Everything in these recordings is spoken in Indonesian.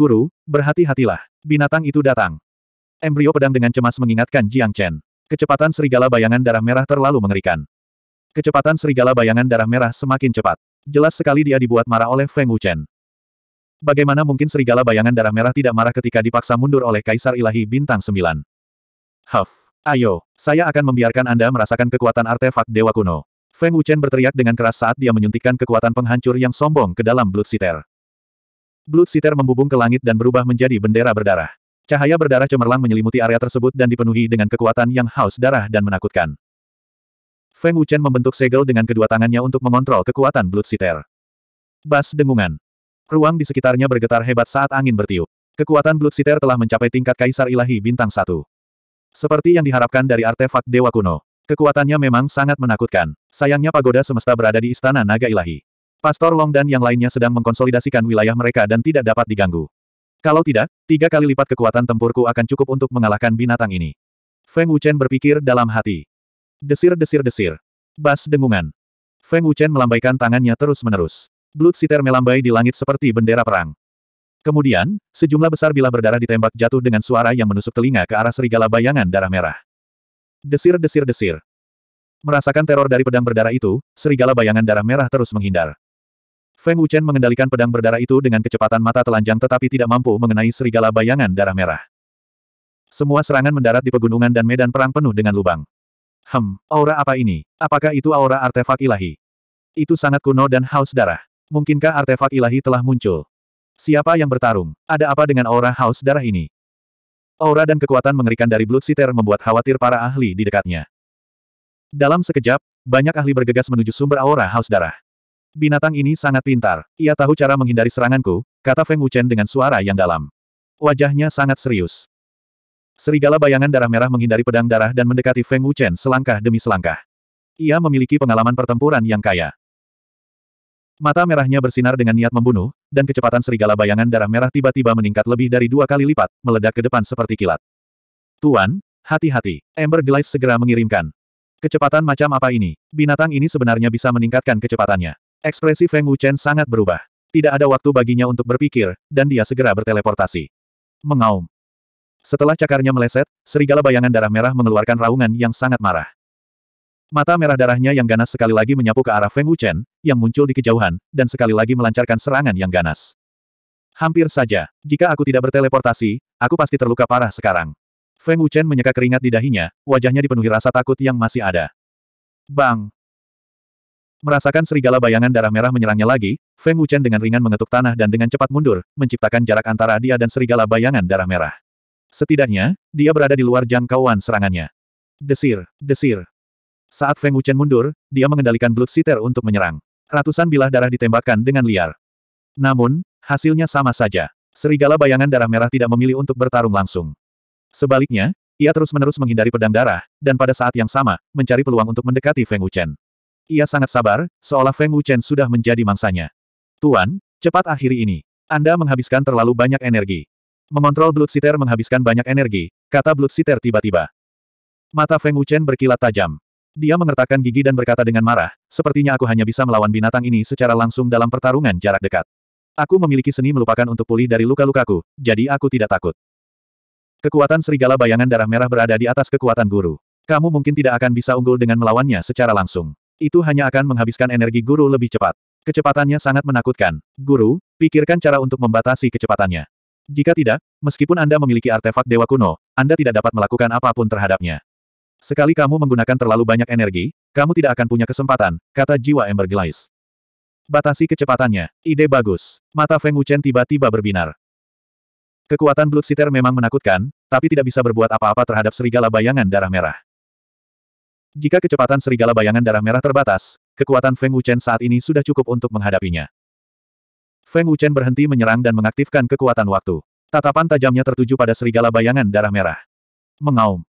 Guru, berhati-hatilah. Binatang itu datang. Embrio pedang dengan cemas mengingatkan Jiang Chen. Kecepatan serigala bayangan darah merah terlalu mengerikan. Kecepatan serigala bayangan darah merah semakin cepat. Jelas sekali dia dibuat marah oleh Feng Wuchen. Bagaimana mungkin serigala bayangan darah merah tidak marah ketika dipaksa mundur oleh Kaisar Ilahi Bintang Sembilan? Huff, ayo, saya akan membiarkan Anda merasakan kekuatan artefak Dewa Kuno. Feng Wuchen berteriak dengan keras saat dia menyuntikkan kekuatan penghancur yang sombong ke dalam Blood Sitter. Blood Sitter membubung ke langit dan berubah menjadi bendera berdarah. Cahaya berdarah cemerlang menyelimuti area tersebut dan dipenuhi dengan kekuatan yang haus darah dan menakutkan. Feng Wuchen membentuk segel dengan kedua tangannya untuk mengontrol kekuatan Blood Sitter. Bas dengungan. Ruang di sekitarnya bergetar hebat saat angin bertiup. Kekuatan Blood Sitter telah mencapai tingkat Kaisar Ilahi Bintang Satu. Seperti yang diharapkan dari artefak Dewa Kuno, kekuatannya memang sangat menakutkan. Sayangnya pagoda semesta berada di Istana Naga Ilahi. Pastor Long dan yang lainnya sedang mengkonsolidasikan wilayah mereka dan tidak dapat diganggu. Kalau tidak, tiga kali lipat kekuatan tempurku akan cukup untuk mengalahkan binatang ini. Feng Wuchen berpikir dalam hati. Desir-desir-desir. Bas dengungan. Feng Wuchen melambaikan tangannya terus-menerus. Blood Sitter melambai di langit seperti bendera perang. Kemudian, sejumlah besar bilah berdarah ditembak jatuh dengan suara yang menusuk telinga ke arah serigala bayangan darah merah. Desir-desir-desir. Merasakan teror dari pedang berdarah itu, serigala bayangan darah merah terus menghindar. Feng Wuchen mengendalikan pedang berdarah itu dengan kecepatan mata telanjang tetapi tidak mampu mengenai serigala bayangan darah merah. Semua serangan mendarat di pegunungan dan medan perang penuh dengan lubang. Hem, aura apa ini? Apakah itu aura artefak ilahi? Itu sangat kuno dan haus darah. Mungkinkah artefak ilahi telah muncul? Siapa yang bertarung? Ada apa dengan aura haus darah ini? Aura dan kekuatan mengerikan dari Blood Sitter membuat khawatir para ahli di dekatnya. Dalam sekejap, banyak ahli bergegas menuju sumber aura haus darah. Binatang ini sangat pintar. Ia tahu cara menghindari seranganku, kata Feng Wuchen dengan suara yang dalam. Wajahnya sangat serius. Serigala bayangan darah merah menghindari pedang darah dan mendekati Feng Wuchen selangkah demi selangkah. Ia memiliki pengalaman pertempuran yang kaya. Mata merahnya bersinar dengan niat membunuh, dan kecepatan serigala bayangan darah merah tiba-tiba meningkat lebih dari dua kali lipat, meledak ke depan seperti kilat. Tuan, hati-hati. Amber Glaze segera mengirimkan. Kecepatan macam apa ini? Binatang ini sebenarnya bisa meningkatkan kecepatannya. Ekspresi Feng Wuchen sangat berubah. Tidak ada waktu baginya untuk berpikir, dan dia segera berteleportasi. Mengaum. Setelah cakarnya meleset, serigala bayangan darah merah mengeluarkan raungan yang sangat marah. Mata merah darahnya yang ganas sekali lagi menyapu ke arah Feng Wuchen, yang muncul di kejauhan, dan sekali lagi melancarkan serangan yang ganas. Hampir saja, jika aku tidak berteleportasi, aku pasti terluka parah sekarang. Feng Wuchen menyeka keringat di dahinya, wajahnya dipenuhi rasa takut yang masih ada. Bang! Merasakan serigala bayangan darah merah menyerangnya lagi, Feng Wuchen dengan ringan mengetuk tanah dan dengan cepat mundur, menciptakan jarak antara dia dan serigala bayangan darah merah. Setidaknya, dia berada di luar jangkauan serangannya. Desir, desir. Saat Feng Wuchen mundur, dia mengendalikan Blood Sitter untuk menyerang. Ratusan bilah darah ditembakkan dengan liar. Namun, hasilnya sama saja. Serigala bayangan darah merah tidak memilih untuk bertarung langsung. Sebaliknya, ia terus-menerus menghindari pedang darah, dan pada saat yang sama, mencari peluang untuk mendekati Feng Wuchen. Ia sangat sabar, seolah Feng Wuchen sudah menjadi mangsanya. Tuan, cepat akhiri ini. Anda menghabiskan terlalu banyak energi. Mengontrol Sitter menghabiskan banyak energi, kata Sitter tiba-tiba. Mata Feng Wuchen berkilat tajam. Dia mengertakkan gigi dan berkata dengan marah, sepertinya aku hanya bisa melawan binatang ini secara langsung dalam pertarungan jarak dekat. Aku memiliki seni melupakan untuk pulih dari luka-lukaku, jadi aku tidak takut. Kekuatan serigala bayangan darah merah berada di atas kekuatan guru. Kamu mungkin tidak akan bisa unggul dengan melawannya secara langsung. Itu hanya akan menghabiskan energi guru lebih cepat. Kecepatannya sangat menakutkan. Guru, pikirkan cara untuk membatasi kecepatannya. Jika tidak, meskipun Anda memiliki artefak dewa kuno, Anda tidak dapat melakukan apapun terhadapnya. Sekali kamu menggunakan terlalu banyak energi, kamu tidak akan punya kesempatan, kata jiwa Ember Glaze. Batasi kecepatannya. Ide bagus. Mata Feng Wuchen tiba-tiba berbinar. Kekuatan Blood Sitter memang menakutkan, tapi tidak bisa berbuat apa-apa terhadap serigala bayangan darah merah. Jika kecepatan serigala bayangan darah merah terbatas, kekuatan Feng Wuchen saat ini sudah cukup untuk menghadapinya. Feng Wuchen berhenti menyerang dan mengaktifkan kekuatan waktu. Tatapan tajamnya tertuju pada serigala bayangan darah merah. Mengaum.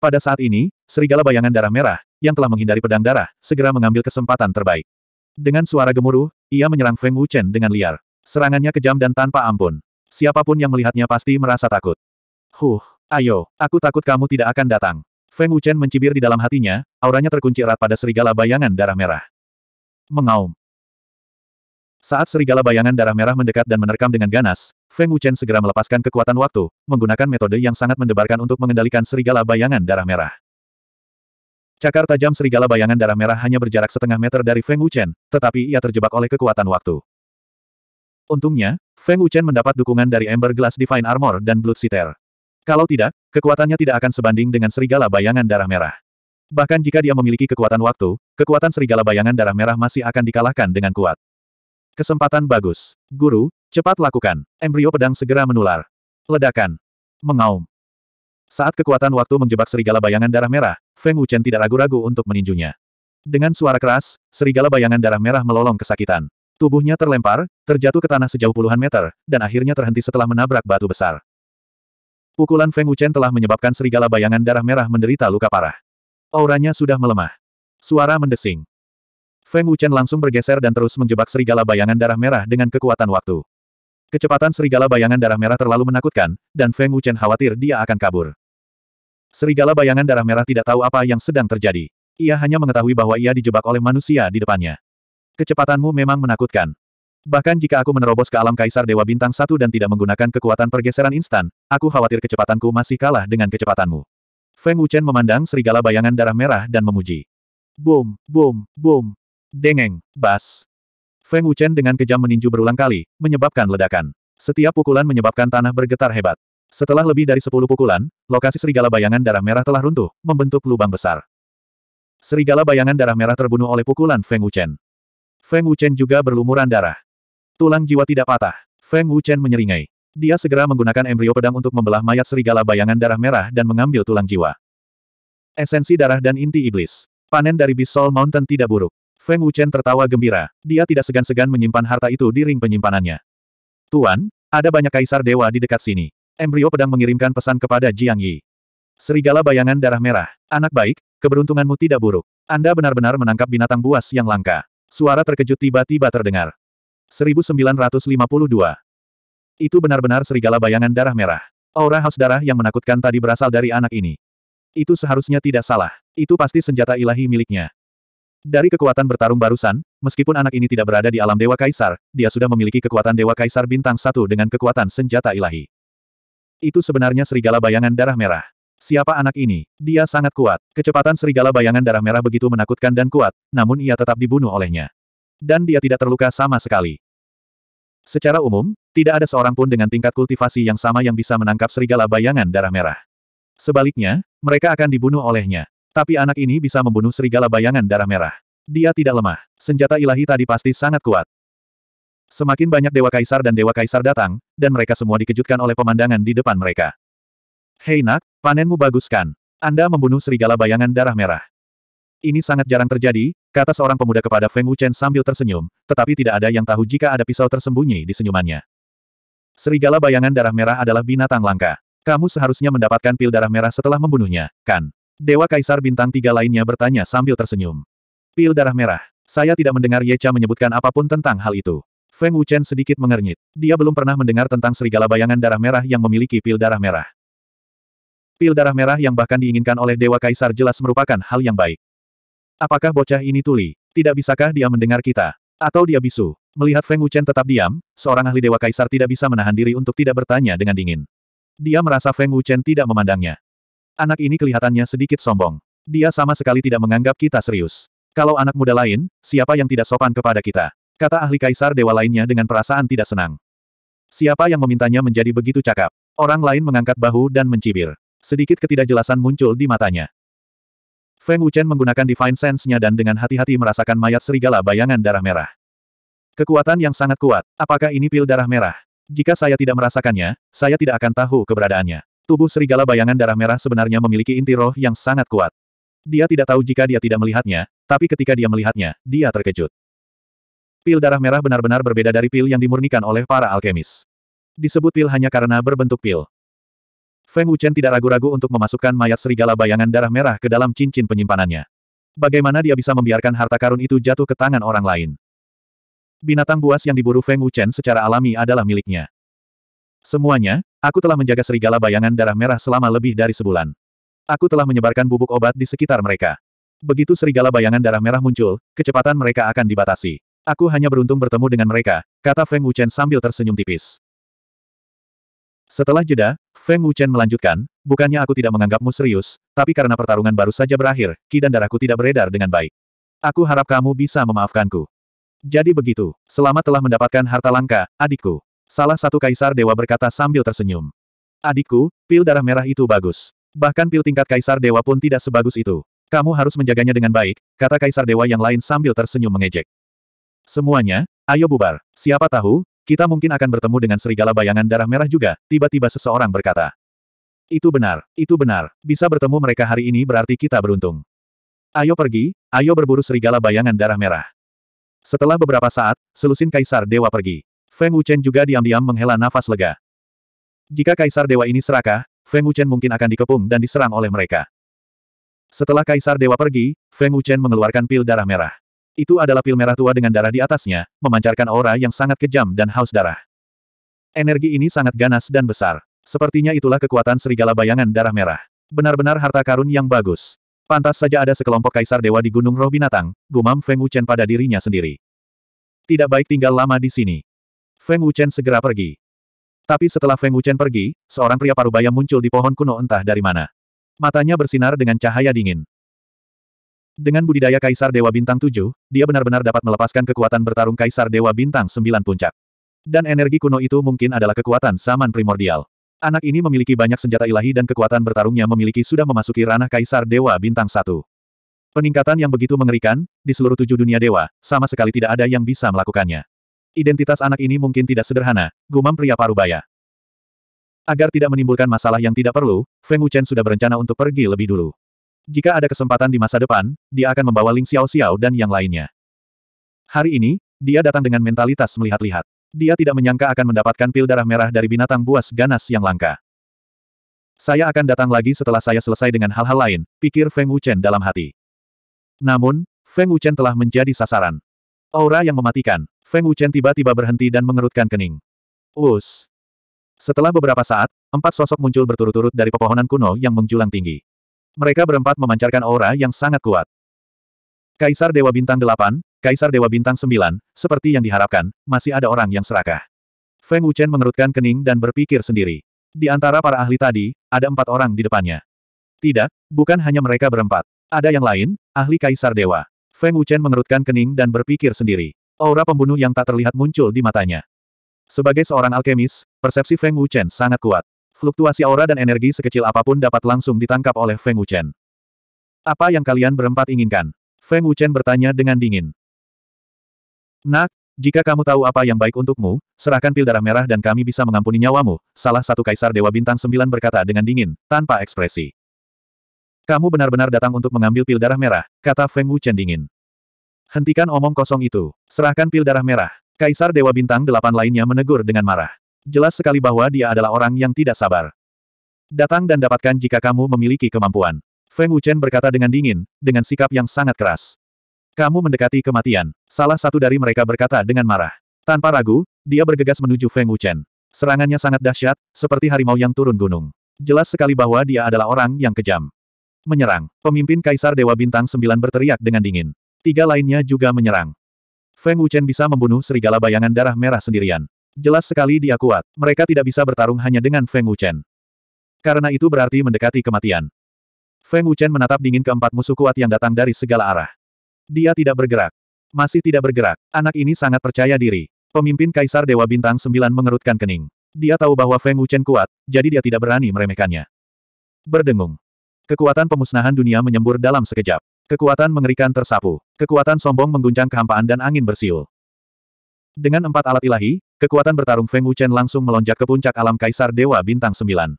Pada saat ini, serigala bayangan darah merah, yang telah menghindari pedang darah, segera mengambil kesempatan terbaik. Dengan suara gemuruh, ia menyerang Feng Wuchen dengan liar. Serangannya kejam dan tanpa ampun. Siapapun yang melihatnya pasti merasa takut. Huh, ayo, aku takut kamu tidak akan datang. Feng Wuchen mencibir di dalam hatinya, auranya terkunci erat pada serigala bayangan darah merah. Mengaum. Saat serigala bayangan darah merah mendekat dan menerkam dengan ganas, Feng Wuchen segera melepaskan kekuatan waktu, menggunakan metode yang sangat mendebarkan untuk mengendalikan serigala bayangan darah merah. Cakar tajam serigala bayangan darah merah hanya berjarak setengah meter dari Feng Wuchen, tetapi ia terjebak oleh kekuatan waktu. Untungnya, Feng Wuchen mendapat dukungan dari Ember Glass Divine Armor dan Blood Sitter. Kalau tidak, kekuatannya tidak akan sebanding dengan serigala bayangan darah merah. Bahkan jika dia memiliki kekuatan waktu, kekuatan serigala bayangan darah merah masih akan dikalahkan dengan kuat. Kesempatan bagus. Guru, cepat lakukan. Embrio pedang segera menular. Ledakan. Mengaum. Saat kekuatan waktu menjebak serigala bayangan darah merah, Feng Wuchen tidak ragu-ragu untuk meninjunya. Dengan suara keras, serigala bayangan darah merah melolong kesakitan. Tubuhnya terlempar, terjatuh ke tanah sejauh puluhan meter, dan akhirnya terhenti setelah menabrak batu besar. Pukulan Feng Wuchen telah menyebabkan serigala bayangan darah merah menderita luka parah. Auranya sudah melemah. Suara mendesing. Feng Wuchen langsung bergeser dan terus menjebak serigala bayangan darah merah dengan kekuatan waktu. Kecepatan serigala bayangan darah merah terlalu menakutkan, dan Feng Wuchen khawatir dia akan kabur. Serigala bayangan darah merah tidak tahu apa yang sedang terjadi. Ia hanya mengetahui bahwa ia dijebak oleh manusia di depannya. Kecepatanmu memang menakutkan. Bahkan jika aku menerobos ke alam Kaisar Dewa Bintang Satu dan tidak menggunakan kekuatan pergeseran instan, aku khawatir kecepatanku masih kalah dengan kecepatanmu. Feng Wuchen memandang serigala bayangan darah merah dan memuji. Boom, boom, boom. Dengeng, bas. Feng Wuchen dengan kejam meninju berulang kali, menyebabkan ledakan. Setiap pukulan menyebabkan tanah bergetar hebat. Setelah lebih dari sepuluh pukulan, lokasi serigala bayangan darah merah telah runtuh, membentuk lubang besar. Serigala bayangan darah merah terbunuh oleh pukulan Feng Wuchen. Feng Wuchen juga berlumuran darah. Tulang jiwa tidak patah. Feng Wuchen menyeringai. Dia segera menggunakan embrio pedang untuk membelah mayat serigala bayangan darah merah dan mengambil tulang jiwa. Esensi darah dan inti iblis. Panen dari Bisol Mountain tidak buruk. Feng Wuchen tertawa gembira. Dia tidak segan-segan menyimpan harta itu di ring penyimpanannya. Tuan, ada banyak kaisar dewa di dekat sini. Embrio pedang mengirimkan pesan kepada Jiang Yi. Serigala bayangan darah merah. Anak baik, keberuntunganmu tidak buruk. Anda benar-benar menangkap binatang buas yang langka. Suara terkejut tiba-tiba terdengar. 1952. Itu benar-benar serigala bayangan darah merah. Aura haus darah yang menakutkan tadi berasal dari anak ini. Itu seharusnya tidak salah. Itu pasti senjata ilahi miliknya. Dari kekuatan bertarung barusan, meskipun anak ini tidak berada di alam Dewa Kaisar, dia sudah memiliki kekuatan Dewa Kaisar bintang satu dengan kekuatan senjata ilahi. Itu sebenarnya serigala bayangan darah merah. Siapa anak ini? Dia sangat kuat. Kecepatan serigala bayangan darah merah begitu menakutkan dan kuat, namun ia tetap dibunuh olehnya. Dan dia tidak terluka sama sekali. Secara umum, tidak ada seorang pun dengan tingkat kultivasi yang sama yang bisa menangkap serigala bayangan darah merah. Sebaliknya, mereka akan dibunuh olehnya. Tapi anak ini bisa membunuh serigala bayangan darah merah. Dia tidak lemah. Senjata ilahi tadi pasti sangat kuat. Semakin banyak Dewa Kaisar dan Dewa Kaisar datang, dan mereka semua dikejutkan oleh pemandangan di depan mereka. Hei nak, panenmu bagus kan? Anda membunuh serigala bayangan darah merah. Ini sangat jarang terjadi, kata seorang pemuda kepada Feng Wuchen sambil tersenyum, tetapi tidak ada yang tahu jika ada pisau tersembunyi di senyumannya. Serigala bayangan darah merah adalah binatang langka. Kamu seharusnya mendapatkan pil darah merah setelah membunuhnya, kan? Dewa Kaisar Bintang Tiga lainnya bertanya sambil tersenyum. Pil darah merah. Saya tidak mendengar Ye Yecha menyebutkan apapun tentang hal itu. Feng Wuchen sedikit mengernyit. Dia belum pernah mendengar tentang serigala bayangan darah merah yang memiliki pil darah merah. Pil darah merah yang bahkan diinginkan oleh Dewa Kaisar jelas merupakan hal yang baik. Apakah bocah ini tuli? Tidak bisakah dia mendengar kita? Atau dia bisu? Melihat Feng Wuchen tetap diam, seorang ahli Dewa Kaisar tidak bisa menahan diri untuk tidak bertanya dengan dingin. Dia merasa Feng Wuchen tidak memandangnya. Anak ini kelihatannya sedikit sombong. Dia sama sekali tidak menganggap kita serius. Kalau anak muda lain, siapa yang tidak sopan kepada kita? Kata ahli kaisar dewa lainnya dengan perasaan tidak senang. Siapa yang memintanya menjadi begitu cakap? Orang lain mengangkat bahu dan mencibir. Sedikit ketidakjelasan muncul di matanya. Feng Wuchen menggunakan Divine Sense-nya dan dengan hati-hati merasakan mayat serigala bayangan darah merah. Kekuatan yang sangat kuat. Apakah ini pil darah merah? Jika saya tidak merasakannya, saya tidak akan tahu keberadaannya. Tubuh serigala bayangan darah merah sebenarnya memiliki inti roh yang sangat kuat. Dia tidak tahu jika dia tidak melihatnya, tapi ketika dia melihatnya, dia terkejut. Pil darah merah benar-benar berbeda dari pil yang dimurnikan oleh para alkemis. Disebut pil hanya karena berbentuk pil. Feng Wuchen tidak ragu-ragu untuk memasukkan mayat serigala bayangan darah merah ke dalam cincin penyimpanannya. Bagaimana dia bisa membiarkan harta karun itu jatuh ke tangan orang lain? Binatang buas yang diburu Feng Wuchen secara alami adalah miliknya. Semuanya, aku telah menjaga serigala bayangan darah merah selama lebih dari sebulan. Aku telah menyebarkan bubuk obat di sekitar mereka. Begitu serigala bayangan darah merah muncul, kecepatan mereka akan dibatasi. Aku hanya beruntung bertemu dengan mereka, kata Feng Wuchen sambil tersenyum tipis. Setelah jeda, Feng Wuchen melanjutkan, bukannya aku tidak menganggapmu serius, tapi karena pertarungan baru saja berakhir, ki dan darahku tidak beredar dengan baik. Aku harap kamu bisa memaafkanku. Jadi begitu, selamat telah mendapatkan harta langka, adikku. Salah satu kaisar dewa berkata sambil tersenyum. Adikku, pil darah merah itu bagus. Bahkan pil tingkat kaisar dewa pun tidak sebagus itu. Kamu harus menjaganya dengan baik, kata kaisar dewa yang lain sambil tersenyum mengejek. Semuanya, ayo bubar. Siapa tahu, kita mungkin akan bertemu dengan serigala bayangan darah merah juga, tiba-tiba seseorang berkata. Itu benar, itu benar, bisa bertemu mereka hari ini berarti kita beruntung. Ayo pergi, ayo berburu serigala bayangan darah merah. Setelah beberapa saat, selusin Kaisar Dewa pergi. Feng Wuchen juga diam-diam menghela nafas lega. Jika Kaisar Dewa ini serakah, Feng Wuchen mungkin akan dikepung dan diserang oleh mereka. Setelah Kaisar Dewa pergi, Feng Wuchen mengeluarkan pil darah merah. Itu adalah pil merah tua dengan darah di atasnya, memancarkan aura yang sangat kejam dan haus darah. Energi ini sangat ganas dan besar. Sepertinya itulah kekuatan serigala bayangan darah merah. Benar-benar harta karun yang bagus. Pantas saja ada sekelompok kaisar dewa di Gunung Roh Binatang, gumam Feng Wuchen pada dirinya sendiri. Tidak baik tinggal lama di sini. Feng Wuchen segera pergi. Tapi setelah Feng Wuchen pergi, seorang pria parubaya muncul di pohon kuno entah dari mana. Matanya bersinar dengan cahaya dingin. Dengan budidaya Kaisar Dewa Bintang 7, dia benar-benar dapat melepaskan kekuatan bertarung Kaisar Dewa Bintang 9 puncak. Dan energi kuno itu mungkin adalah kekuatan saman primordial. Anak ini memiliki banyak senjata ilahi dan kekuatan bertarungnya memiliki sudah memasuki ranah Kaisar Dewa Bintang 1. Peningkatan yang begitu mengerikan, di seluruh tujuh dunia dewa, sama sekali tidak ada yang bisa melakukannya. Identitas anak ini mungkin tidak sederhana, gumam pria parubaya. Agar tidak menimbulkan masalah yang tidak perlu, Feng Wuchen sudah berencana untuk pergi lebih dulu. Jika ada kesempatan di masa depan, dia akan membawa Ling Xiao Xiao dan yang lainnya. Hari ini, dia datang dengan mentalitas melihat-lihat. Dia tidak menyangka akan mendapatkan pil darah merah dari binatang buas ganas yang langka. Saya akan datang lagi setelah saya selesai dengan hal-hal lain, pikir Feng Wuchen dalam hati. Namun, Feng Wuchen telah menjadi sasaran. Aura yang mematikan, Feng Wuchen tiba-tiba berhenti dan mengerutkan kening. Us. Setelah beberapa saat, empat sosok muncul berturut-turut dari pepohonan kuno yang menjulang tinggi. Mereka berempat memancarkan aura yang sangat kuat. Kaisar Dewa Bintang 8, Kaisar Dewa Bintang 9, seperti yang diharapkan, masih ada orang yang serakah. Feng Wuchen mengerutkan kening dan berpikir sendiri. Di antara para ahli tadi, ada empat orang di depannya. Tidak, bukan hanya mereka berempat. Ada yang lain, ahli Kaisar Dewa. Feng Wuchen mengerutkan kening dan berpikir sendiri. Aura pembunuh yang tak terlihat muncul di matanya. Sebagai seorang alkemis, persepsi Feng Wuchen sangat kuat. Fluktuasi aura dan energi sekecil apapun dapat langsung ditangkap oleh Feng Wuchen. Apa yang kalian berempat inginkan? Feng Wuchen bertanya dengan dingin. Nak, jika kamu tahu apa yang baik untukmu, serahkan pil darah merah dan kami bisa mengampuni nyawamu, salah satu kaisar Dewa Bintang Sembilan berkata dengan dingin, tanpa ekspresi. Kamu benar-benar datang untuk mengambil pil darah merah, kata Feng Wuchen dingin. Hentikan omong kosong itu, serahkan pil darah merah. Kaisar Dewa Bintang Delapan lainnya menegur dengan marah. Jelas sekali bahwa dia adalah orang yang tidak sabar. Datang dan dapatkan jika kamu memiliki kemampuan. Feng Wuchen berkata dengan dingin, dengan sikap yang sangat keras. Kamu mendekati kematian. Salah satu dari mereka berkata dengan marah. Tanpa ragu, dia bergegas menuju Feng Wuchen. Serangannya sangat dahsyat, seperti harimau yang turun gunung. Jelas sekali bahwa dia adalah orang yang kejam. Menyerang. Pemimpin Kaisar Dewa Bintang Sembilan berteriak dengan dingin. Tiga lainnya juga menyerang. Feng Wuchen bisa membunuh serigala bayangan darah merah sendirian. Jelas sekali dia kuat, mereka tidak bisa bertarung hanya dengan Feng Wuchen. Karena itu berarti mendekati kematian. Feng Wuchen menatap dingin keempat musuh kuat yang datang dari segala arah. Dia tidak bergerak. Masih tidak bergerak, anak ini sangat percaya diri. Pemimpin Kaisar Dewa Bintang Sembilan mengerutkan kening. Dia tahu bahwa Feng Wuchen kuat, jadi dia tidak berani meremehkannya. Berdengung. Kekuatan pemusnahan dunia menyembur dalam sekejap. Kekuatan mengerikan tersapu. Kekuatan sombong mengguncang kehampaan dan angin bersiul. Dengan empat alat ilahi, kekuatan bertarung Feng Wuchen langsung melonjak ke puncak alam Kaisar Dewa Bintang Sembilan.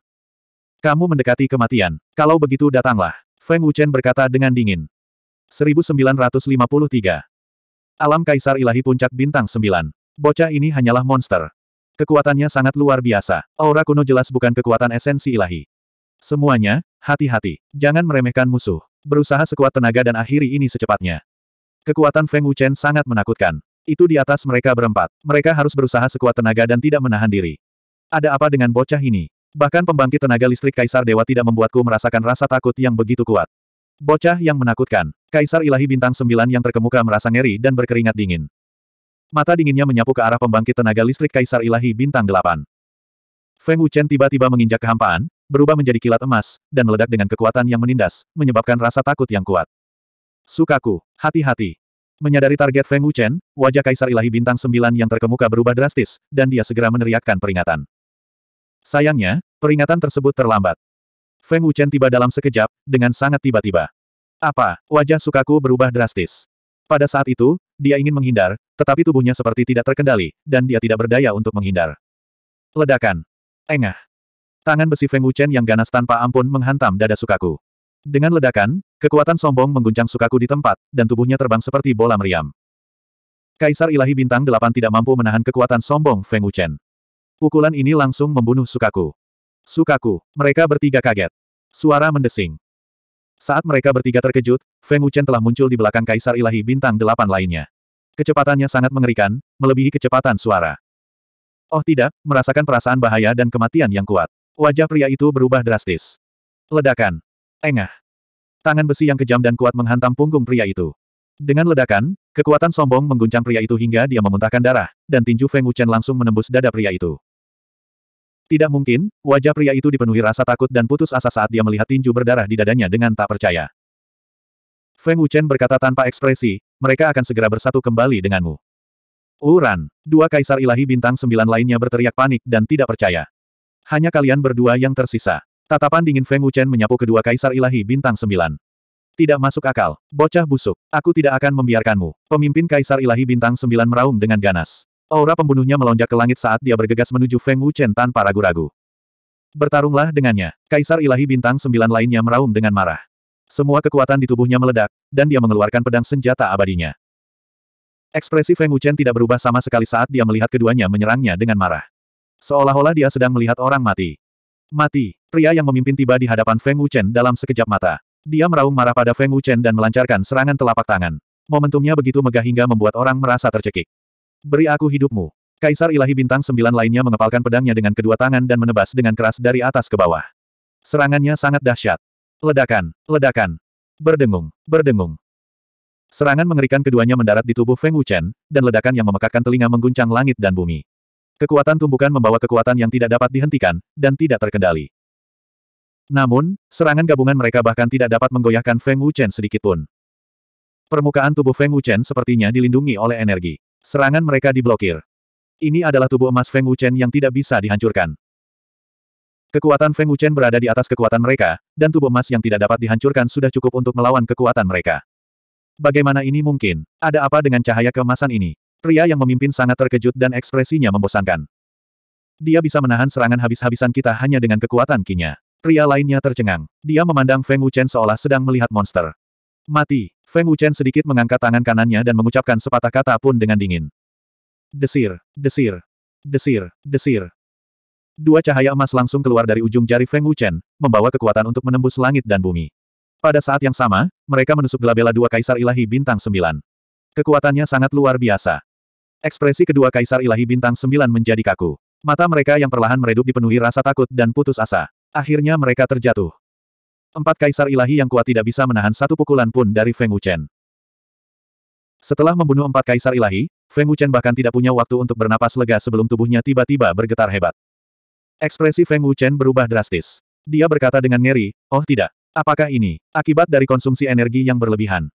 Kamu mendekati kematian. Kalau begitu datanglah. Feng Wuchen berkata dengan dingin. 1953. Alam Kaisar Ilahi Puncak Bintang Sembilan. Bocah ini hanyalah monster. Kekuatannya sangat luar biasa. Aura kuno jelas bukan kekuatan esensi ilahi. Semuanya, hati-hati. Jangan meremehkan musuh. Berusaha sekuat tenaga dan akhiri ini secepatnya. Kekuatan Feng Wuchen sangat menakutkan. Itu di atas mereka berempat. Mereka harus berusaha sekuat tenaga dan tidak menahan diri. Ada apa dengan bocah ini? Bahkan pembangkit tenaga listrik Kaisar Dewa tidak membuatku merasakan rasa takut yang begitu kuat. Bocah yang menakutkan. Kaisar Ilahi Bintang Sembilan yang terkemuka merasa ngeri dan berkeringat dingin. Mata dinginnya menyapu ke arah pembangkit tenaga listrik Kaisar Ilahi Bintang Delapan. Feng Wuchen tiba-tiba menginjak kehampaan, berubah menjadi kilat emas, dan meledak dengan kekuatan yang menindas, menyebabkan rasa takut yang kuat. Sukaku, hati-hati. Menyadari target Feng Wuchen, wajah Kaisar Ilahi Bintang Sembilan yang terkemuka berubah drastis, dan dia segera meneriakkan peringatan. Sayangnya, peringatan tersebut terlambat. Feng Wuchen tiba dalam sekejap, dengan sangat tiba-tiba. Apa? Wajah Sukaku berubah drastis. Pada saat itu, dia ingin menghindar, tetapi tubuhnya seperti tidak terkendali, dan dia tidak berdaya untuk menghindar. Ledakan. Engah. Tangan besi Feng Wuchen yang ganas tanpa ampun menghantam dada Sukaku. Dengan ledakan, Kekuatan sombong mengguncang Sukaku di tempat, dan tubuhnya terbang seperti bola meriam. Kaisar Ilahi Bintang Delapan tidak mampu menahan kekuatan sombong Feng Wuchen. Pukulan ini langsung membunuh Sukaku. Sukaku, mereka bertiga kaget. Suara mendesing. Saat mereka bertiga terkejut, Feng Wuchen telah muncul di belakang Kaisar Ilahi Bintang Delapan lainnya. Kecepatannya sangat mengerikan, melebihi kecepatan suara. Oh tidak, merasakan perasaan bahaya dan kematian yang kuat. Wajah pria itu berubah drastis. Ledakan. Engah. Tangan besi yang kejam dan kuat menghantam punggung pria itu. Dengan ledakan, kekuatan sombong mengguncang pria itu hingga dia memuntahkan darah, dan tinju Feng Wuchen langsung menembus dada pria itu. Tidak mungkin, wajah pria itu dipenuhi rasa takut dan putus asa saat dia melihat tinju berdarah di dadanya dengan tak percaya. Feng Wuchen berkata tanpa ekspresi, mereka akan segera bersatu kembali denganmu. Uran, dua kaisar ilahi bintang sembilan lainnya berteriak panik dan tidak percaya. Hanya kalian berdua yang tersisa. Tatapan dingin Feng Wuchen menyapu kedua kaisar ilahi bintang sembilan. Tidak masuk akal, bocah busuk, aku tidak akan membiarkanmu. Pemimpin kaisar ilahi bintang sembilan meraung dengan ganas. Aura pembunuhnya melonjak ke langit saat dia bergegas menuju Feng Wuchen tanpa ragu-ragu. Bertarunglah dengannya, kaisar ilahi bintang sembilan lainnya meraung dengan marah. Semua kekuatan di tubuhnya meledak, dan dia mengeluarkan pedang senjata abadinya. Ekspresi Feng Wuchen tidak berubah sama sekali saat dia melihat keduanya menyerangnya dengan marah. Seolah-olah dia sedang melihat orang mati. Mati. Pria yang memimpin tiba di hadapan Feng Wuchen dalam sekejap mata. Dia meraung marah pada Feng Wuchen dan melancarkan serangan telapak tangan. Momentumnya begitu megah hingga membuat orang merasa tercekik. Beri aku hidupmu. Kaisar ilahi bintang sembilan lainnya mengepalkan pedangnya dengan kedua tangan dan menebas dengan keras dari atas ke bawah. Serangannya sangat dahsyat. Ledakan, ledakan. Berdengung, berdengung. Serangan mengerikan keduanya mendarat di tubuh Feng Wuchen, dan ledakan yang memekakkan telinga mengguncang langit dan bumi. Kekuatan tumbukan membawa kekuatan yang tidak dapat dihentikan, dan tidak terkendali. Namun, serangan gabungan mereka bahkan tidak dapat menggoyahkan Feng Wuchen sedikitpun. Permukaan tubuh Feng Wuchen sepertinya dilindungi oleh energi. Serangan mereka diblokir. Ini adalah tubuh emas Feng Wuchen yang tidak bisa dihancurkan. Kekuatan Feng Wuchen berada di atas kekuatan mereka, dan tubuh emas yang tidak dapat dihancurkan sudah cukup untuk melawan kekuatan mereka. Bagaimana ini mungkin? Ada apa dengan cahaya keemasan ini? Pria yang memimpin sangat terkejut dan ekspresinya membosankan. Dia bisa menahan serangan habis-habisan kita hanya dengan kekuatan kinya. Pria lainnya tercengang. Dia memandang Feng Wuchen seolah sedang melihat monster. Mati. Feng Wuchen sedikit mengangkat tangan kanannya dan mengucapkan sepatah kata pun dengan dingin. Desir, desir, desir, desir. Dua cahaya emas langsung keluar dari ujung jari Feng Wuchen, membawa kekuatan untuk menembus langit dan bumi. Pada saat yang sama, mereka menusuk gelabela dua kaisar ilahi bintang sembilan. Kekuatannya sangat luar biasa. Ekspresi kedua kaisar ilahi bintang sembilan menjadi kaku. Mata mereka yang perlahan meredup dipenuhi rasa takut dan putus asa. Akhirnya mereka terjatuh. Empat kaisar ilahi yang kuat tidak bisa menahan satu pukulan pun dari Feng Wuchen. Setelah membunuh empat kaisar ilahi, Feng Wuchen bahkan tidak punya waktu untuk bernapas lega sebelum tubuhnya tiba-tiba bergetar hebat. Ekspresi Feng Wuchen berubah drastis. Dia berkata dengan ngeri, oh tidak, apakah ini akibat dari konsumsi energi yang berlebihan?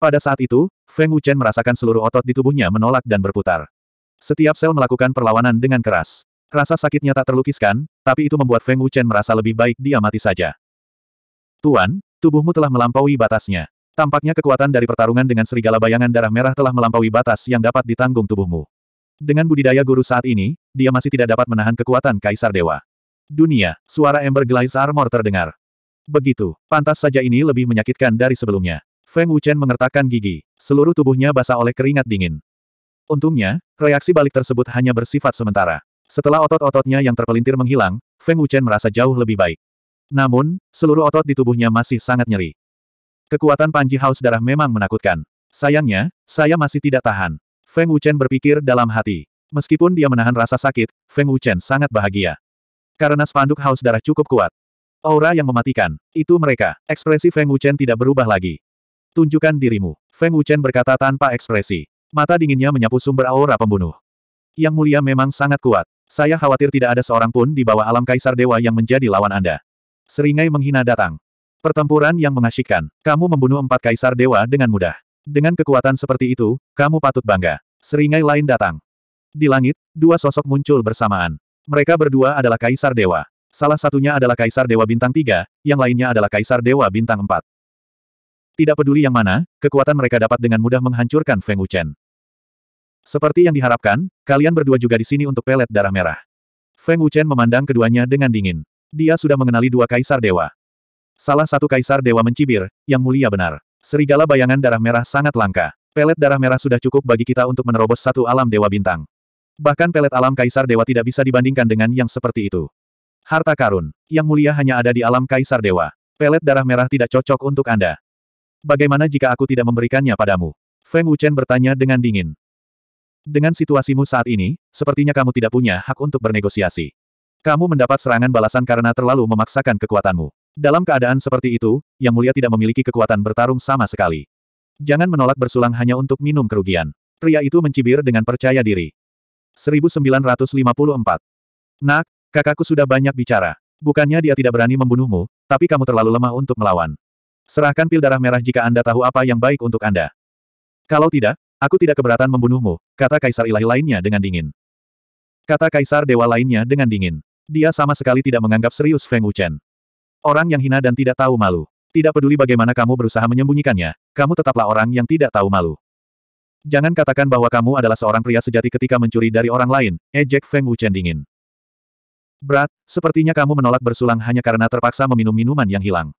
Pada saat itu, Feng Wuchen merasakan seluruh otot di tubuhnya menolak dan berputar. Setiap sel melakukan perlawanan dengan keras. Rasa sakitnya tak terlukiskan, tapi itu membuat Feng Wuchen merasa lebih baik dia mati saja. Tuan, tubuhmu telah melampaui batasnya. Tampaknya kekuatan dari pertarungan dengan serigala bayangan darah merah telah melampaui batas yang dapat ditanggung tubuhmu. Dengan budidaya guru saat ini, dia masih tidak dapat menahan kekuatan Kaisar Dewa. Dunia, suara Ember Glaze Armor terdengar. Begitu, pantas saja ini lebih menyakitkan dari sebelumnya. Feng Wuchen mengertakkan gigi. Seluruh tubuhnya basah oleh keringat dingin. Untungnya, reaksi balik tersebut hanya bersifat sementara. Setelah otot-ototnya yang terpelintir menghilang, Feng Wuchen merasa jauh lebih baik. Namun, seluruh otot di tubuhnya masih sangat nyeri. Kekuatan Panji Haus darah memang menakutkan. Sayangnya, saya masih tidak tahan. Feng Wuchen berpikir dalam hati. Meskipun dia menahan rasa sakit, Feng Wuchen sangat bahagia. Karena spanduk haus darah cukup kuat. Aura yang mematikan, itu mereka. Ekspresi Feng Wuchen tidak berubah lagi. Tunjukkan dirimu. Feng Wuchen berkata tanpa ekspresi. Mata dinginnya menyapu sumber aura pembunuh. Yang mulia memang sangat kuat. Saya khawatir tidak ada seorang pun di bawah alam kaisar dewa yang menjadi lawan Anda. Seringai menghina datang. Pertempuran yang mengasyikkan. Kamu membunuh empat kaisar dewa dengan mudah. Dengan kekuatan seperti itu, kamu patut bangga. Seringai lain datang. Di langit, dua sosok muncul bersamaan. Mereka berdua adalah kaisar dewa. Salah satunya adalah kaisar dewa bintang Tiga, yang lainnya adalah kaisar dewa bintang Empat. Tidak peduli yang mana, kekuatan mereka dapat dengan mudah menghancurkan Feng Wuchen. Seperti yang diharapkan, kalian berdua juga di sini untuk pelet darah merah. Feng Wuchen memandang keduanya dengan dingin. Dia sudah mengenali dua kaisar dewa. Salah satu kaisar dewa mencibir, yang mulia benar. Serigala bayangan darah merah sangat langka. Pelet darah merah sudah cukup bagi kita untuk menerobos satu alam dewa bintang. Bahkan pelet alam kaisar dewa tidak bisa dibandingkan dengan yang seperti itu. Harta karun, yang mulia hanya ada di alam kaisar dewa. Pelet darah merah tidak cocok untuk Anda. Bagaimana jika aku tidak memberikannya padamu? Feng Wuchen bertanya dengan dingin. Dengan situasimu saat ini, sepertinya kamu tidak punya hak untuk bernegosiasi. Kamu mendapat serangan balasan karena terlalu memaksakan kekuatanmu. Dalam keadaan seperti itu, Yang Mulia tidak memiliki kekuatan bertarung sama sekali. Jangan menolak bersulang hanya untuk minum kerugian. Pria itu mencibir dengan percaya diri. 1954. Nak, kakakku sudah banyak bicara. Bukannya dia tidak berani membunuhmu, tapi kamu terlalu lemah untuk melawan. Serahkan pil darah merah jika Anda tahu apa yang baik untuk Anda. Kalau tidak, Aku tidak keberatan membunuhmu, kata kaisar ilahi lainnya dengan dingin. Kata kaisar dewa lainnya dengan dingin. Dia sama sekali tidak menganggap serius Feng Wuchen. Orang yang hina dan tidak tahu malu. Tidak peduli bagaimana kamu berusaha menyembunyikannya, kamu tetaplah orang yang tidak tahu malu. Jangan katakan bahwa kamu adalah seorang pria sejati ketika mencuri dari orang lain, ejek Feng Wuchen dingin. Berat, sepertinya kamu menolak bersulang hanya karena terpaksa meminum minuman yang hilang.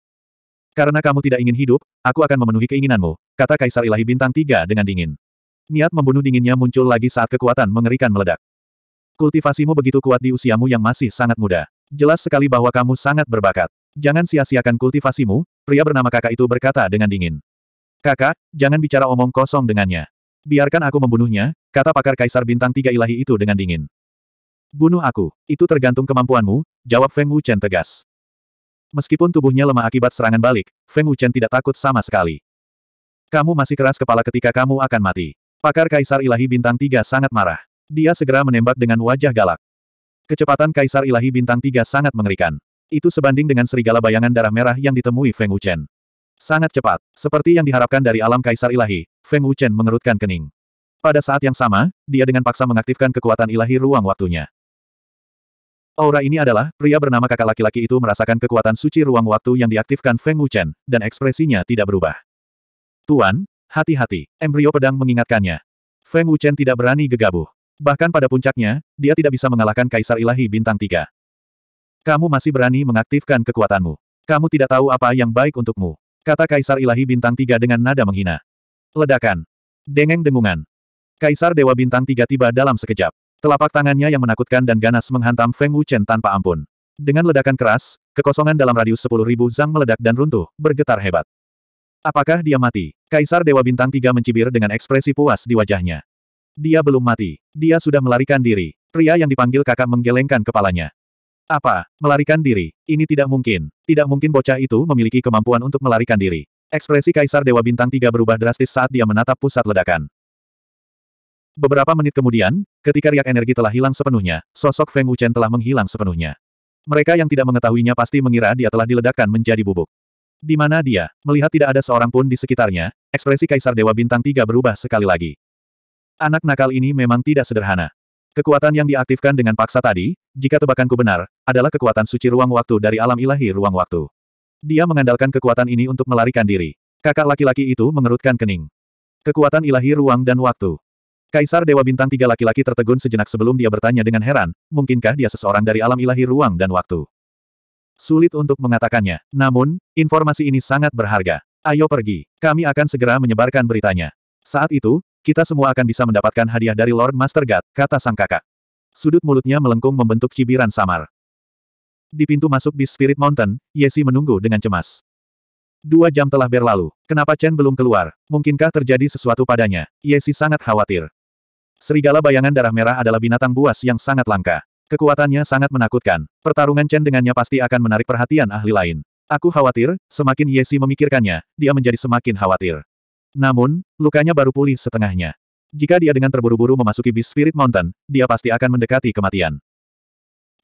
Karena kamu tidak ingin hidup, aku akan memenuhi keinginanmu, kata Kaisar Ilahi Bintang Tiga dengan dingin. Niat membunuh dinginnya muncul lagi saat kekuatan mengerikan meledak. Kultivasimu begitu kuat di usiamu yang masih sangat muda. Jelas sekali bahwa kamu sangat berbakat. Jangan sia-siakan kultivasimu, pria bernama kakak itu berkata dengan dingin. Kakak, jangan bicara omong kosong dengannya. Biarkan aku membunuhnya, kata pakar kaisar bintang tiga ilahi itu dengan dingin. Bunuh aku, itu tergantung kemampuanmu, jawab Feng Wuchen tegas. Meskipun tubuhnya lemah akibat serangan balik, Feng Wuchen tidak takut sama sekali. Kamu masih keras kepala ketika kamu akan mati. Pakar Kaisar Ilahi Bintang 3 sangat marah. Dia segera menembak dengan wajah galak. Kecepatan Kaisar Ilahi Bintang 3 sangat mengerikan. Itu sebanding dengan serigala bayangan darah merah yang ditemui Feng Wuchen. Sangat cepat, seperti yang diharapkan dari alam Kaisar Ilahi, Feng Wuchen mengerutkan kening. Pada saat yang sama, dia dengan paksa mengaktifkan kekuatan ilahi ruang waktunya. Aura ini adalah, pria bernama kakak laki-laki itu merasakan kekuatan suci ruang waktu yang diaktifkan Feng Wuchen, dan ekspresinya tidak berubah. Tuan, Hati-hati, embrio pedang mengingatkannya. Feng Wuchen tidak berani gegabah. Bahkan pada puncaknya, dia tidak bisa mengalahkan Kaisar Ilahi Bintang Tiga. Kamu masih berani mengaktifkan kekuatanmu. Kamu tidak tahu apa yang baik untukmu. Kata Kaisar Ilahi Bintang Tiga dengan nada menghina. Ledakan. Dengeng dengungan. Kaisar Dewa Bintang Tiga tiba dalam sekejap. Telapak tangannya yang menakutkan dan ganas menghantam Feng Wuchen tanpa ampun. Dengan ledakan keras, kekosongan dalam radius 10.000 zang meledak dan runtuh, bergetar hebat. Apakah dia mati? Kaisar Dewa Bintang Tiga mencibir dengan ekspresi puas di wajahnya. Dia belum mati. Dia sudah melarikan diri. Pria yang dipanggil kakak menggelengkan kepalanya. Apa? Melarikan diri? Ini tidak mungkin. Tidak mungkin bocah itu memiliki kemampuan untuk melarikan diri. Ekspresi Kaisar Dewa Bintang Tiga berubah drastis saat dia menatap pusat ledakan. Beberapa menit kemudian, ketika riak energi telah hilang sepenuhnya, sosok Feng Wuchen telah menghilang sepenuhnya. Mereka yang tidak mengetahuinya pasti mengira dia telah diledakkan menjadi bubuk. Di mana dia? Melihat tidak ada seorang pun di sekitarnya, ekspresi Kaisar Dewa Bintang tiga berubah sekali lagi. Anak nakal ini memang tidak sederhana. Kekuatan yang diaktifkan dengan paksa tadi, jika tebakanku benar, adalah kekuatan suci ruang waktu dari alam ilahi ruang waktu. Dia mengandalkan kekuatan ini untuk melarikan diri. Kakak laki-laki itu mengerutkan kening. Kekuatan ilahi ruang dan waktu. Kaisar Dewa Bintang tiga laki-laki tertegun sejenak sebelum dia bertanya dengan heran, mungkinkah dia seseorang dari alam ilahi ruang dan waktu? Sulit untuk mengatakannya. Namun, informasi ini sangat berharga. Ayo pergi. Kami akan segera menyebarkan beritanya. Saat itu, kita semua akan bisa mendapatkan hadiah dari Lord Master God, kata sang kakak. Sudut mulutnya melengkung membentuk cibiran samar. Di pintu masuk di Spirit Mountain, Yesi menunggu dengan cemas. Dua jam telah berlalu. Kenapa Chen belum keluar? Mungkinkah terjadi sesuatu padanya? Yesi sangat khawatir. Serigala bayangan darah merah adalah binatang buas yang sangat langka. Kekuatannya sangat menakutkan. Pertarungan Chen dengannya pasti akan menarik perhatian ahli lain. Aku khawatir, semakin Yesi memikirkannya, dia menjadi semakin khawatir. Namun, lukanya baru pulih setengahnya. Jika dia dengan terburu-buru memasuki Beast Spirit Mountain, dia pasti akan mendekati kematian.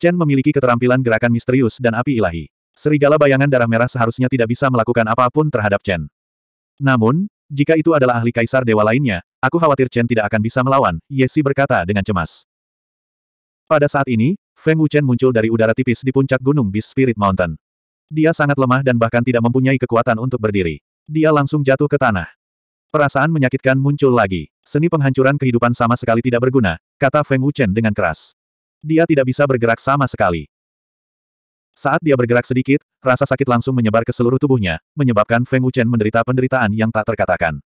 Chen memiliki keterampilan gerakan misterius dan api ilahi. Serigala bayangan darah merah seharusnya tidak bisa melakukan apapun terhadap Chen. Namun, jika itu adalah ahli kaisar dewa lainnya, aku khawatir Chen tidak akan bisa melawan, Yesi berkata dengan cemas. Pada saat ini, Feng Wuchen muncul dari udara tipis di puncak gunung Beast Spirit Mountain. Dia sangat lemah dan bahkan tidak mempunyai kekuatan untuk berdiri. Dia langsung jatuh ke tanah. Perasaan menyakitkan muncul lagi. Seni penghancuran kehidupan sama sekali tidak berguna, kata Feng Wuchen dengan keras. Dia tidak bisa bergerak sama sekali. Saat dia bergerak sedikit, rasa sakit langsung menyebar ke seluruh tubuhnya, menyebabkan Feng Wuchen menderita penderitaan yang tak terkatakan.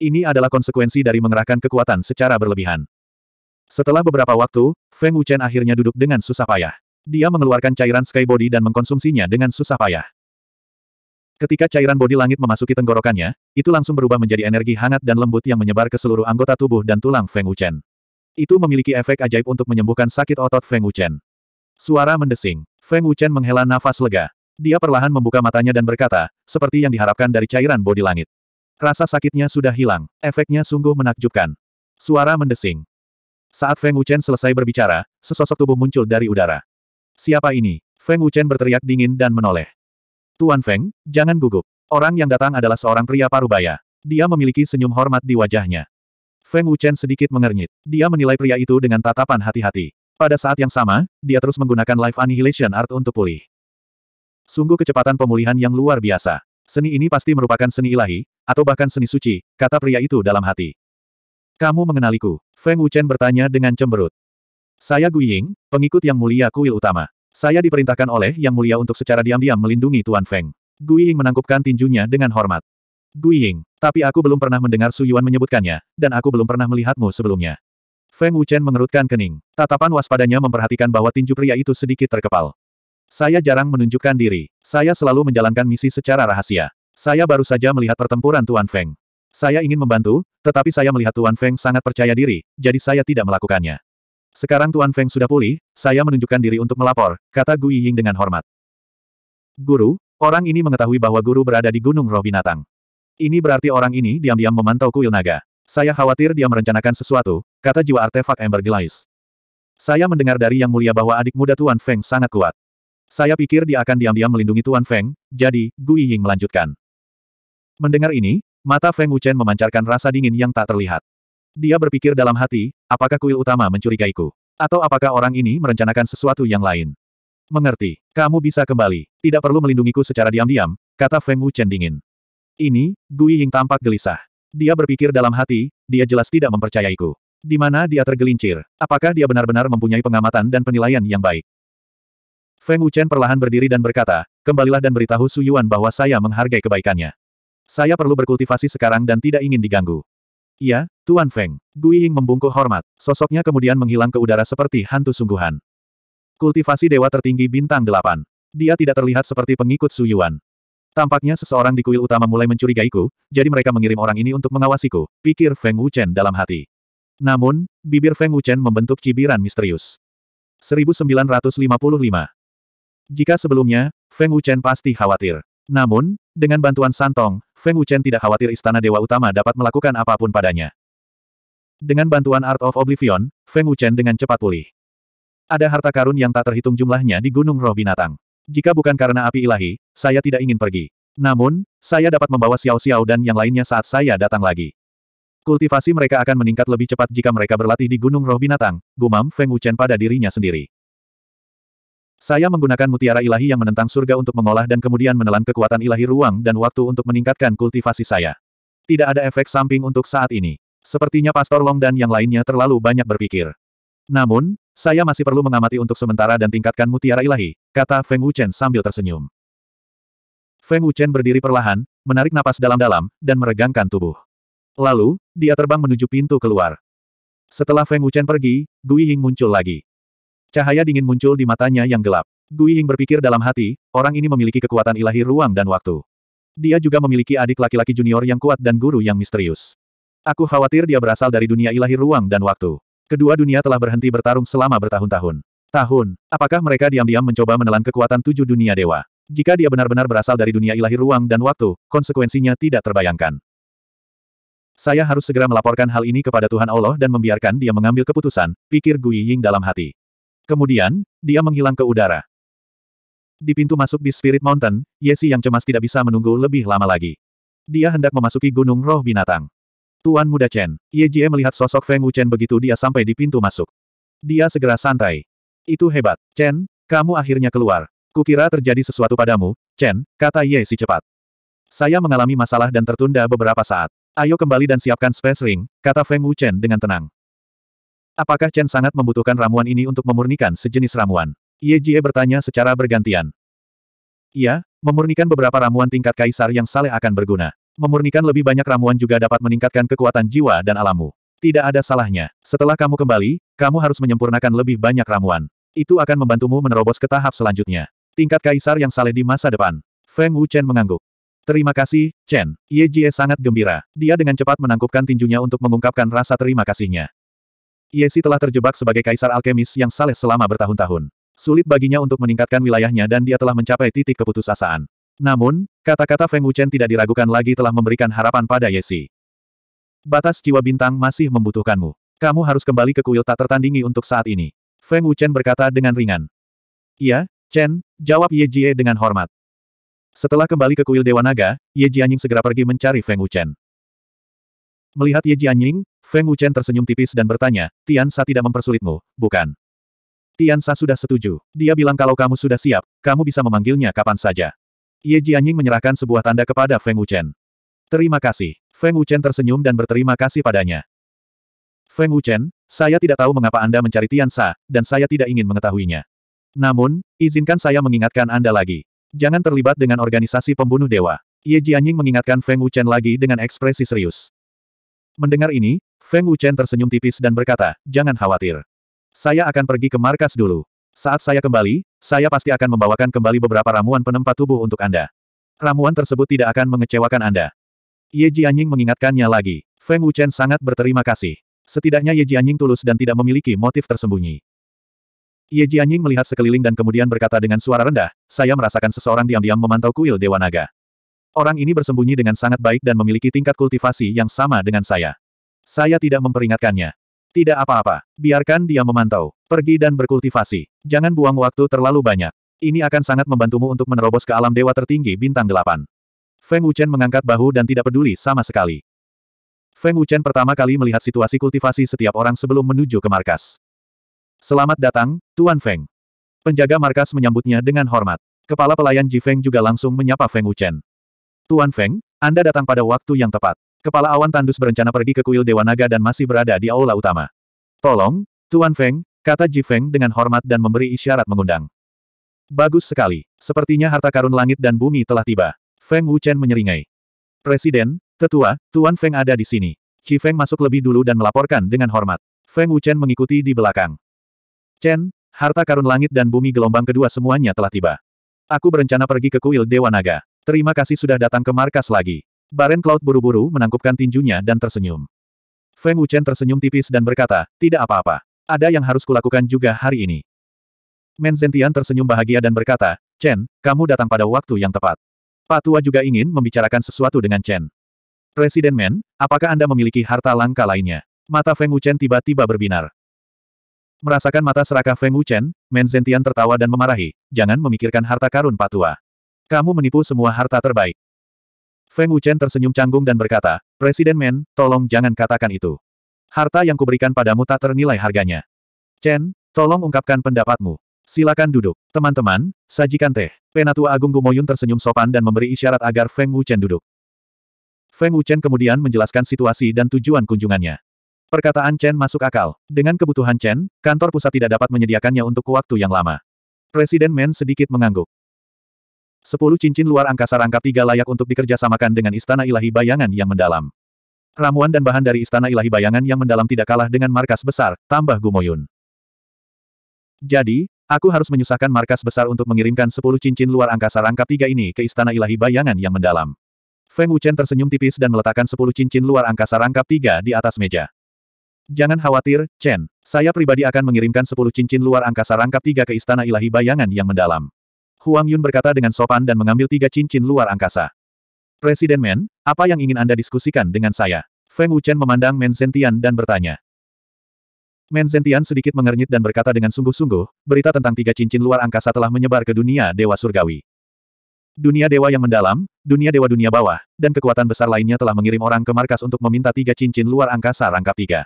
Ini adalah konsekuensi dari mengerahkan kekuatan secara berlebihan. Setelah beberapa waktu, Feng Wuchen akhirnya duduk dengan susah payah. Dia mengeluarkan cairan Sky Body dan mengkonsumsinya dengan susah payah. Ketika cairan bodi langit memasuki tenggorokannya, itu langsung berubah menjadi energi hangat dan lembut yang menyebar ke seluruh anggota tubuh dan tulang Feng Wuchen. Itu memiliki efek ajaib untuk menyembuhkan sakit otot Feng Wuchen. Suara mendesing. Feng Wuchen menghela nafas lega. Dia perlahan membuka matanya dan berkata, seperti yang diharapkan dari cairan bodi langit. Rasa sakitnya sudah hilang, efeknya sungguh menakjubkan. Suara mendesing. Saat Feng Wuchen selesai berbicara, sesosok tubuh muncul dari udara. Siapa ini? Feng Wuchen berteriak dingin dan menoleh. Tuan Feng, jangan gugup. Orang yang datang adalah seorang pria parubaya. Dia memiliki senyum hormat di wajahnya. Feng Wuchen sedikit mengernyit. Dia menilai pria itu dengan tatapan hati-hati. Pada saat yang sama, dia terus menggunakan Life Annihilation Art untuk pulih. Sungguh kecepatan pemulihan yang luar biasa. Seni ini pasti merupakan seni ilahi, atau bahkan seni suci, kata pria itu dalam hati. Kamu mengenaliku? Feng Wuchen bertanya dengan cemberut. Saya Guiying, pengikut yang mulia kuil utama. Saya diperintahkan oleh yang mulia untuk secara diam-diam melindungi Tuan Feng. Guiying menangkupkan tinjunya dengan hormat. Guiying, tapi aku belum pernah mendengar Su Yuan menyebutkannya, dan aku belum pernah melihatmu sebelumnya. Feng Wuchen mengerutkan kening. Tatapan waspadanya memperhatikan bahwa tinju pria itu sedikit terkepal. Saya jarang menunjukkan diri. Saya selalu menjalankan misi secara rahasia. Saya baru saja melihat pertempuran Tuan Feng. Saya ingin membantu, tetapi saya melihat Tuan Feng sangat percaya diri, jadi saya tidak melakukannya. Sekarang Tuan Feng sudah pulih, saya menunjukkan diri untuk melapor, kata Gui Ying dengan hormat. Guru, orang ini mengetahui bahwa guru berada di Gunung Roh Binatang. Ini berarti orang ini diam-diam memantau kuil naga. Saya khawatir dia merencanakan sesuatu, kata jiwa artefak Ember Glaze. Saya mendengar dari yang mulia bahwa adik muda Tuan Feng sangat kuat. Saya pikir dia akan diam-diam melindungi Tuan Feng, jadi, Gui Ying melanjutkan. Mendengar ini, Mata Feng Wuchen memancarkan rasa dingin yang tak terlihat. Dia berpikir dalam hati, apakah kuil utama mencurigaiku? Atau apakah orang ini merencanakan sesuatu yang lain? Mengerti, kamu bisa kembali. Tidak perlu melindungiku secara diam-diam, kata Feng Wuchen dingin. Ini, Gui Ying tampak gelisah. Dia berpikir dalam hati, dia jelas tidak mempercayaiku. Di mana dia tergelincir? Apakah dia benar-benar mempunyai pengamatan dan penilaian yang baik? Feng Wuchen perlahan berdiri dan berkata, kembalilah dan beritahu Su Yuan bahwa saya menghargai kebaikannya. Saya perlu berkultivasi sekarang dan tidak ingin diganggu. Iya, Tuan Feng. Gui membungkuk hormat. Sosoknya kemudian menghilang ke udara seperti hantu sungguhan. Kultivasi dewa tertinggi bintang delapan. Dia tidak terlihat seperti pengikut Su Yuan. Tampaknya seseorang di kuil utama mulai mencurigaiku, jadi mereka mengirim orang ini untuk mengawasiku, pikir Feng Wuchen dalam hati. Namun, bibir Feng Wuchen membentuk cibiran misterius. 1955 Jika sebelumnya, Feng Wuchen pasti khawatir. Namun, dengan bantuan Santong, Feng Wuchen tidak khawatir istana Dewa Utama dapat melakukan apapun padanya. Dengan bantuan Art of Oblivion, Feng Wuchen dengan cepat pulih. Ada harta karun yang tak terhitung jumlahnya di Gunung Roh Binatang. Jika bukan karena api ilahi, saya tidak ingin pergi. Namun, saya dapat membawa Xiao Xiao dan yang lainnya saat saya datang lagi. Kultivasi mereka akan meningkat lebih cepat jika mereka berlatih di Gunung Roh Binatang, gumam Feng Wuchen pada dirinya sendiri. Saya menggunakan mutiara ilahi yang menentang surga untuk mengolah dan kemudian menelan kekuatan ilahi ruang dan waktu untuk meningkatkan kultivasi saya. Tidak ada efek samping untuk saat ini. Sepertinya Pastor Long dan yang lainnya terlalu banyak berpikir. Namun, saya masih perlu mengamati untuk sementara dan tingkatkan mutiara ilahi, kata Feng Wuchen sambil tersenyum. Feng Wuchen berdiri perlahan, menarik napas dalam-dalam, dan meregangkan tubuh. Lalu, dia terbang menuju pintu keluar. Setelah Feng Wuchen pergi, Gui Ying muncul lagi. Cahaya dingin muncul di matanya yang gelap. Gui Ying berpikir dalam hati, orang ini memiliki kekuatan ilahi ruang dan waktu. Dia juga memiliki adik laki-laki junior yang kuat dan guru yang misterius. Aku khawatir dia berasal dari dunia ilahi ruang dan waktu. Kedua dunia telah berhenti bertarung selama bertahun-tahun. Tahun, apakah mereka diam-diam mencoba menelan kekuatan tujuh dunia dewa? Jika dia benar-benar berasal dari dunia ilahi ruang dan waktu, konsekuensinya tidak terbayangkan. Saya harus segera melaporkan hal ini kepada Tuhan Allah dan membiarkan dia mengambil keputusan, pikir Gui Ying dalam hati. Kemudian, dia menghilang ke udara. Di pintu masuk di Spirit Mountain, Yesi yang cemas tidak bisa menunggu lebih lama lagi. Dia hendak memasuki gunung roh binatang. Tuan muda Chen, Ye Jie melihat sosok Feng Wu Chen begitu dia sampai di pintu masuk. Dia segera santai. Itu hebat. Chen, kamu akhirnya keluar. Kukira terjadi sesuatu padamu, Chen, kata Ye si cepat. Saya mengalami masalah dan tertunda beberapa saat. Ayo kembali dan siapkan space ring, kata Feng Wu Chen dengan tenang. Apakah Chen sangat membutuhkan ramuan ini untuk memurnikan sejenis ramuan? Ye Jie bertanya secara bergantian. Iya, memurnikan beberapa ramuan tingkat kaisar yang saleh akan berguna. Memurnikan lebih banyak ramuan juga dapat meningkatkan kekuatan jiwa dan alammu. Tidak ada salahnya. Setelah kamu kembali, kamu harus menyempurnakan lebih banyak ramuan. Itu akan membantumu menerobos ke tahap selanjutnya. Tingkat kaisar yang saleh di masa depan. Feng Wu Chen mengangguk. Terima kasih, Chen. Ye Jie sangat gembira. Dia dengan cepat menangkupkan tinjunya untuk mengungkapkan rasa terima kasihnya. Yesi telah terjebak sebagai kaisar alkemis yang saleh selama bertahun-tahun. Sulit baginya untuk meningkatkan wilayahnya dan dia telah mencapai titik keputusasaan. Namun, kata-kata Feng Wuchen tidak diragukan lagi telah memberikan harapan pada Yesi. Batas jiwa bintang masih membutuhkanmu. Kamu harus kembali ke kuil tak tertandingi untuk saat ini. Feng Wuchen berkata dengan ringan. Iya, Chen, jawab Ye Jie dengan hormat. Setelah kembali ke kuil Dewa Naga, Ye Jianying segera pergi mencari Feng Wuchen. Melihat Ye Jianying, Feng Wuchen tersenyum tipis dan bertanya, Tian Sa tidak mempersulitmu, bukan? Tian Sa sudah setuju. Dia bilang kalau kamu sudah siap, kamu bisa memanggilnya kapan saja. Ye Jianying menyerahkan sebuah tanda kepada Feng Wuchen. Terima kasih. Feng Wuchen tersenyum dan berterima kasih padanya. Feng Wuchen, saya tidak tahu mengapa Anda mencari Tian Sa, dan saya tidak ingin mengetahuinya. Namun, izinkan saya mengingatkan Anda lagi. Jangan terlibat dengan organisasi pembunuh dewa. Ye Jianying mengingatkan Feng Wuchen lagi dengan ekspresi serius. Mendengar ini, Feng Wuchen tersenyum tipis dan berkata, jangan khawatir. Saya akan pergi ke markas dulu. Saat saya kembali, saya pasti akan membawakan kembali beberapa ramuan penempat tubuh untuk Anda. Ramuan tersebut tidak akan mengecewakan Anda. Ye Jianying mengingatkannya lagi. Feng Wuchen sangat berterima kasih. Setidaknya Ye Jianying tulus dan tidak memiliki motif tersembunyi. Ye Jianying melihat sekeliling dan kemudian berkata dengan suara rendah, saya merasakan seseorang diam-diam memantau kuil Dewa Naga. Orang ini bersembunyi dengan sangat baik dan memiliki tingkat kultivasi yang sama dengan saya. Saya tidak memperingatkannya. Tidak apa-apa. Biarkan dia memantau. Pergi dan berkultivasi. Jangan buang waktu terlalu banyak. Ini akan sangat membantumu untuk menerobos ke alam dewa tertinggi bintang delapan. Feng Wuchen mengangkat bahu dan tidak peduli sama sekali. Feng Wuchen pertama kali melihat situasi kultivasi setiap orang sebelum menuju ke markas. Selamat datang, Tuan Feng. Penjaga markas menyambutnya dengan hormat. Kepala pelayan Ji Feng juga langsung menyapa Feng Wuchen. Tuan Feng, Anda datang pada waktu yang tepat. Kepala awan tandus berencana pergi ke kuil Dewa Naga dan masih berada di aula utama. Tolong, Tuan Feng, kata Ji Feng dengan hormat dan memberi isyarat mengundang. Bagus sekali. Sepertinya harta karun langit dan bumi telah tiba. Feng Wuchen menyeringai. Presiden, tetua, Tuan Feng ada di sini. Ji Feng masuk lebih dulu dan melaporkan dengan hormat. Feng Wuchen mengikuti di belakang. Chen, harta karun langit dan bumi gelombang kedua semuanya telah tiba. Aku berencana pergi ke kuil Dewa Naga. Terima kasih sudah datang ke markas lagi. Baren Cloud buru-buru menangkupkan tinjunya dan tersenyum. Feng Wuchen tersenyum tipis dan berkata, tidak apa-apa. Ada yang harus kulakukan juga hari ini. Men Zentian tersenyum bahagia dan berkata, Chen, kamu datang pada waktu yang tepat. Pak Tua juga ingin membicarakan sesuatu dengan Chen. Presiden Men, apakah Anda memiliki harta langka lainnya? Mata Feng Wuchen tiba-tiba berbinar. Merasakan mata serakah Feng Wuchen, Men Zentian tertawa dan memarahi, jangan memikirkan harta karun Pak Tua. Kamu menipu semua harta terbaik. Feng Wuchen tersenyum canggung dan berkata, Presiden Men, tolong jangan katakan itu. Harta yang kuberikan padamu tak ternilai harganya. Chen, tolong ungkapkan pendapatmu. Silakan duduk. Teman-teman, sajikan teh. Penatua Agung Gumoyun tersenyum sopan dan memberi isyarat agar Feng Wuchen duduk. Feng Wuchen kemudian menjelaskan situasi dan tujuan kunjungannya. Perkataan Chen masuk akal. Dengan kebutuhan Chen, kantor pusat tidak dapat menyediakannya untuk waktu yang lama. Presiden Men sedikit mengangguk. Sepuluh cincin luar angkasa rangkap tiga layak untuk dikerjasamakan dengan Istana Ilahi Bayangan yang mendalam. Ramuan dan bahan dari Istana Ilahi Bayangan yang mendalam tidak kalah dengan markas besar, tambah Gumoyun. Jadi, aku harus menyusahkan markas besar untuk mengirimkan sepuluh cincin luar angkasa rangkap tiga ini ke Istana Ilahi Bayangan yang mendalam. Feng Wuchen tersenyum tipis dan meletakkan sepuluh cincin luar angkasa rangkap tiga di atas meja. Jangan khawatir, Chen. Saya pribadi akan mengirimkan sepuluh cincin luar angkasa rangkap tiga ke Istana Ilahi Bayangan yang mendalam. Huang Yun berkata dengan sopan dan mengambil tiga cincin luar angkasa. Presiden Men, apa yang ingin Anda diskusikan dengan saya? Feng Wuchen memandang Men Zentian dan bertanya. Men Zentian sedikit mengernyit dan berkata dengan sungguh-sungguh, berita tentang tiga cincin luar angkasa telah menyebar ke dunia Dewa Surgawi. Dunia Dewa yang mendalam, dunia Dewa-dunia bawah, dan kekuatan besar lainnya telah mengirim orang ke markas untuk meminta tiga cincin luar angkasa rangkap tiga.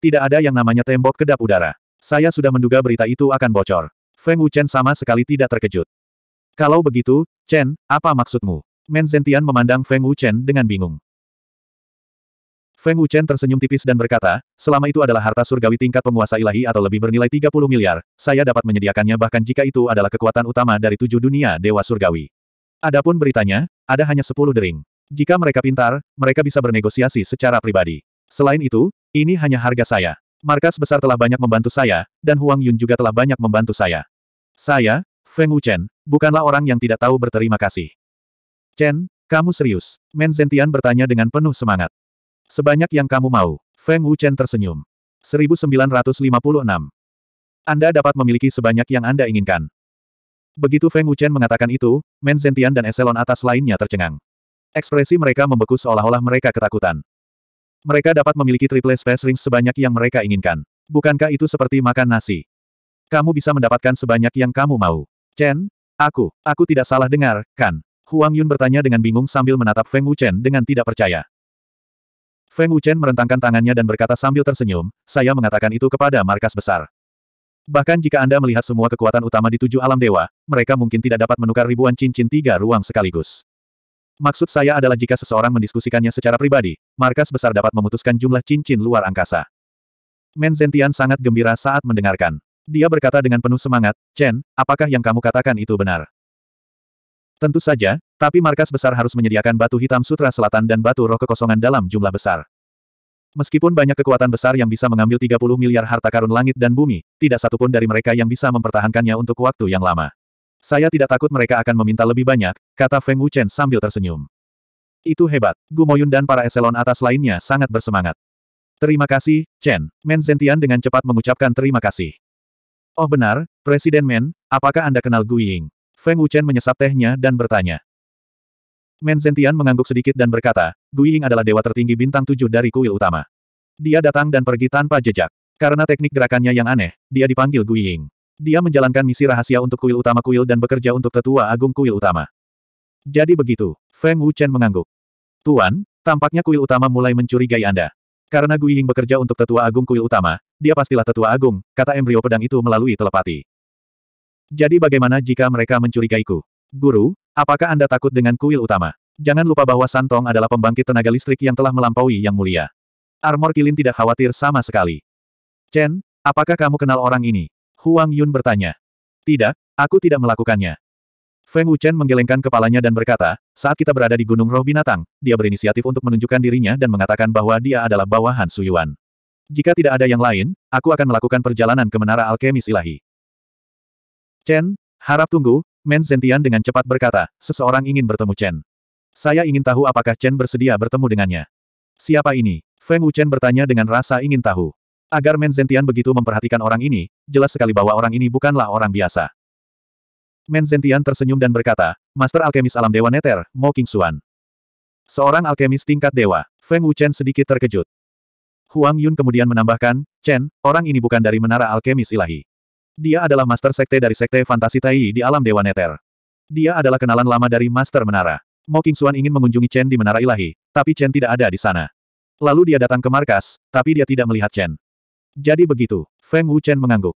Tidak ada yang namanya tembok kedap udara. Saya sudah menduga berita itu akan bocor. Feng Wuchen sama sekali tidak terkejut. Kalau begitu, Chen, apa maksudmu? Men Zentian memandang Feng Wuchen dengan bingung. Feng Wuchen tersenyum tipis dan berkata, selama itu adalah harta surgawi tingkat penguasa ilahi atau lebih bernilai 30 miliar, saya dapat menyediakannya bahkan jika itu adalah kekuatan utama dari tujuh dunia dewa surgawi. Adapun beritanya, ada hanya sepuluh dering. Jika mereka pintar, mereka bisa bernegosiasi secara pribadi. Selain itu, ini hanya harga saya. Markas besar telah banyak membantu saya, dan Huang Yun juga telah banyak membantu saya. Saya, Feng Wuchen, bukanlah orang yang tidak tahu berterima kasih. Chen, kamu serius? Men Zentian bertanya dengan penuh semangat. Sebanyak yang kamu mau, Feng Wuchen tersenyum. 1956. Anda dapat memiliki sebanyak yang Anda inginkan. Begitu Feng Wuchen mengatakan itu, Men Zentian dan eselon atas lainnya tercengang. Ekspresi mereka membeku seolah-olah mereka ketakutan. Mereka dapat memiliki triple space rings sebanyak yang mereka inginkan. Bukankah itu seperti makan nasi? Kamu bisa mendapatkan sebanyak yang kamu mau. Chen, aku, aku tidak salah dengar, kan? Huang Yun bertanya dengan bingung sambil menatap Feng Wuchen dengan tidak percaya. Feng Wuchen merentangkan tangannya dan berkata sambil tersenyum, saya mengatakan itu kepada markas besar. Bahkan jika Anda melihat semua kekuatan utama di tujuh alam dewa, mereka mungkin tidak dapat menukar ribuan cincin tiga ruang sekaligus. Maksud saya adalah jika seseorang mendiskusikannya secara pribadi, markas besar dapat memutuskan jumlah cincin luar angkasa. Men Zentian sangat gembira saat mendengarkan. Dia berkata dengan penuh semangat, Chen, apakah yang kamu katakan itu benar? Tentu saja, tapi markas besar harus menyediakan batu hitam sutra selatan dan batu roh kekosongan dalam jumlah besar. Meskipun banyak kekuatan besar yang bisa mengambil 30 miliar harta karun langit dan bumi, tidak satupun dari mereka yang bisa mempertahankannya untuk waktu yang lama. Saya tidak takut mereka akan meminta lebih banyak, kata Feng Wuchen sambil tersenyum. Itu hebat. Gu Moyun dan para eselon atas lainnya sangat bersemangat. Terima kasih, Chen. Men Zentian dengan cepat mengucapkan terima kasih. Oh benar, Presiden Men, apakah Anda kenal Gu Ying? Feng Wuchen menyesap tehnya dan bertanya. Men Zentian mengangguk sedikit dan berkata, Gu Ying adalah dewa tertinggi bintang tujuh dari kuil utama. Dia datang dan pergi tanpa jejak. Karena teknik gerakannya yang aneh, dia dipanggil Gu Dia menjalankan misi rahasia untuk kuil utama kuil dan bekerja untuk tetua agung kuil utama. Jadi begitu, Feng Wuchen mengangguk. Tuan, tampaknya kuil utama mulai mencurigai Anda. Karena Gu bekerja untuk tetua agung kuil utama, dia pastilah tetua agung, kata embrio pedang itu melalui telepati. Jadi bagaimana jika mereka mencurigaiku? Guru, apakah Anda takut dengan kuil utama? Jangan lupa bahwa Santong adalah pembangkit tenaga listrik yang telah melampaui yang mulia. Armor Kilin tidak khawatir sama sekali. Chen, apakah kamu kenal orang ini? Huang Yun bertanya. Tidak, aku tidak melakukannya. Feng Chen menggelengkan kepalanya dan berkata, saat kita berada di Gunung Roh Binatang, dia berinisiatif untuk menunjukkan dirinya dan mengatakan bahwa dia adalah bawahan Suyuan. Jika tidak ada yang lain, aku akan melakukan perjalanan ke Menara Alkemis Ilahi. Chen, harap tunggu, Men Zentian dengan cepat berkata, seseorang ingin bertemu Chen. Saya ingin tahu apakah Chen bersedia bertemu dengannya. Siapa ini? Feng Wuchen bertanya dengan rasa ingin tahu. Agar Men Zentian begitu memperhatikan orang ini, jelas sekali bahwa orang ini bukanlah orang biasa. Men Zentian tersenyum dan berkata, Master Alkemis Alam Dewa Neter, Mo King Xuan. Seorang alkemis tingkat dewa, Feng Wuchen sedikit terkejut. Huang Yun kemudian menambahkan, Chen, orang ini bukan dari Menara Alkemis Ilahi. Dia adalah master sekte dari sekte fantasi Tai di alam Dewa Neter. Dia adalah kenalan lama dari master menara. Mo King Xuan ingin mengunjungi Chen di Menara Ilahi, tapi Chen tidak ada di sana. Lalu dia datang ke markas, tapi dia tidak melihat Chen. Jadi begitu, Feng Wu Chen mengangguk.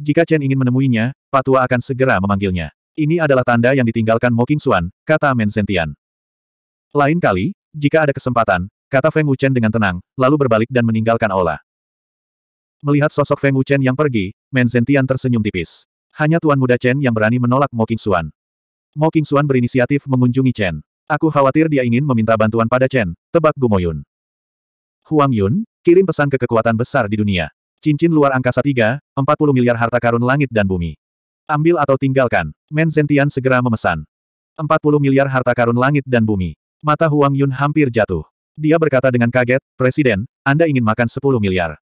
Jika Chen ingin menemuinya, Patua akan segera memanggilnya. Ini adalah tanda yang ditinggalkan Mo King Xuan, kata Men Sentian. Lain kali, jika ada kesempatan, Kata Feng Wuchen dengan tenang, lalu berbalik dan meninggalkan aula. Melihat sosok Feng Wuchen yang pergi, Men Zentian tersenyum tipis. Hanya Tuan Muda Chen yang berani menolak Mo Xuan. Mo Xuan berinisiatif mengunjungi Chen. Aku khawatir dia ingin meminta bantuan pada Chen, tebak Gumoyun. Huang Yun, kirim pesan ke kekuatan besar di dunia. Cincin luar angkasa 3, 40 miliar harta karun langit dan bumi. Ambil atau tinggalkan, Men Zentian segera memesan. 40 miliar harta karun langit dan bumi. Mata Huang Yun hampir jatuh. Dia berkata dengan kaget, Presiden, Anda ingin makan 10 miliar.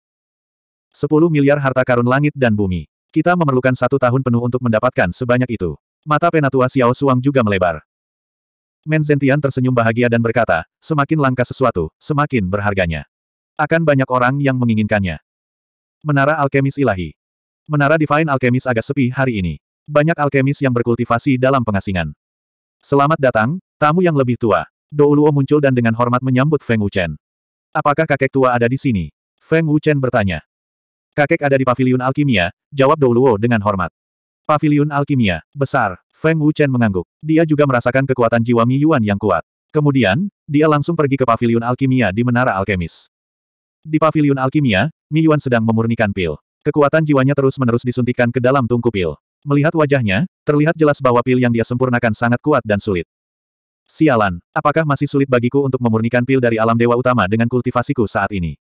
10 miliar harta karun langit dan bumi. Kita memerlukan satu tahun penuh untuk mendapatkan sebanyak itu. Mata penatua Xiao Suang juga melebar. Menzentian tersenyum bahagia dan berkata, semakin langka sesuatu, semakin berharganya. Akan banyak orang yang menginginkannya. Menara Alkemis Ilahi Menara Divine Alkemis agak sepi hari ini. Banyak alkemis yang berkultivasi dalam pengasingan. Selamat datang, tamu yang lebih tua. Douluo muncul dan dengan hormat menyambut Feng Wuchen. Apakah kakek tua ada di sini? Feng Wuchen bertanya. Kakek ada di paviliun alkimia, jawab Douluo dengan hormat. Paviliun alkimia, besar, Feng Wuchen mengangguk. Dia juga merasakan kekuatan jiwa Mi Yuan yang kuat. Kemudian, dia langsung pergi ke paviliun alkimia di Menara Alkemis. Di paviliun alkimia, Mi Yuan sedang memurnikan pil. Kekuatan jiwanya terus-menerus disuntikkan ke dalam tungku pil. Melihat wajahnya, terlihat jelas bahwa pil yang dia sempurnakan sangat kuat dan sulit. Sialan, apakah masih sulit bagiku untuk memurnikan pil dari alam dewa utama dengan kultivasiku saat ini?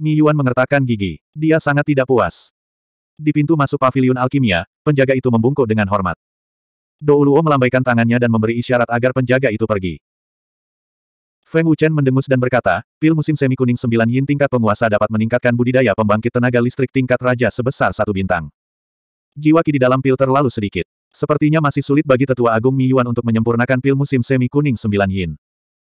Mi Yuan mengertakkan gigi. Dia sangat tidak puas. Di pintu masuk pavilion alkimia, penjaga itu membungkuk dengan hormat. Douluo melambaikan tangannya dan memberi isyarat agar penjaga itu pergi. Feng Wuchen mendengus dan berkata, pil musim semi kuning sembilan yin tingkat penguasa dapat meningkatkan budidaya pembangkit tenaga listrik tingkat raja sebesar satu bintang. Jiwa ki di dalam pil terlalu sedikit. Sepertinya masih sulit bagi Tetua Agung Mi Yuan untuk menyempurnakan pil musim semi kuning sembilan yin.